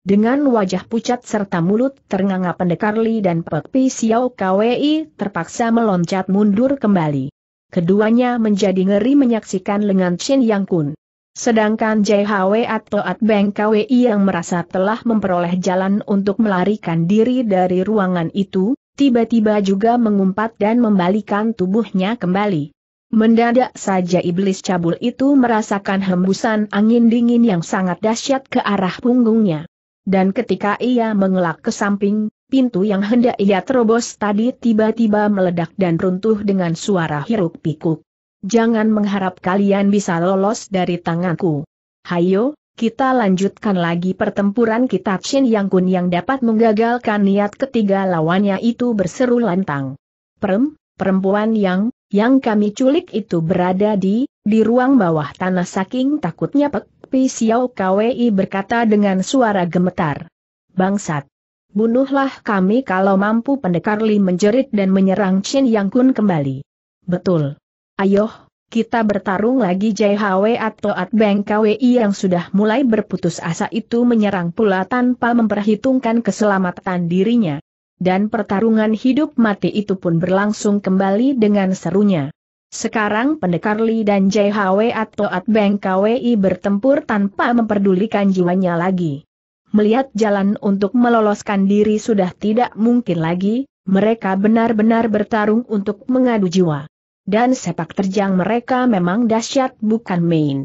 Dengan wajah pucat serta mulut ternganga pendekar Li dan Pek Pi Xiao Kwi terpaksa meloncat mundur kembali. Keduanya menjadi ngeri menyaksikan lengan Chin Yang Kun. Sedangkan JHW atau Beng KWI yang merasa telah memperoleh jalan untuk melarikan diri dari ruangan itu, tiba-tiba juga mengumpat dan membalikan tubuhnya kembali. Mendadak saja iblis cabul itu merasakan hembusan angin dingin yang sangat dahsyat ke arah punggungnya. Dan ketika ia mengelak ke samping, pintu yang hendak ia terobos tadi tiba-tiba meledak dan runtuh dengan suara hiruk pikuk. Jangan mengharap kalian bisa lolos dari tanganku. Hayo, kita lanjutkan lagi pertempuran kita Shin Yang Kun yang dapat menggagalkan niat ketiga lawannya itu berseru lantang. Perem, perempuan yang, yang kami culik itu berada di, di ruang bawah tanah saking takutnya Pek Pi Xiao Kwi berkata dengan suara gemetar. Bangsat! Bunuhlah kami kalau mampu pendekar Li menjerit dan menyerang Chin Yang Kun kembali. Betul. Ayo, kita bertarung lagi JHW atau Atbang KWI yang sudah mulai berputus asa itu menyerang pula tanpa memperhitungkan keselamatan dirinya dan pertarungan hidup mati itu pun berlangsung kembali dengan serunya. Sekarang pendekar Li dan JHW atau At Atbeng KWI bertempur tanpa memperdulikan jiwanya lagi. Melihat jalan untuk meloloskan diri sudah tidak mungkin lagi, mereka benar-benar bertarung untuk mengadu jiwa. Dan sepak terjang mereka memang dahsyat bukan main.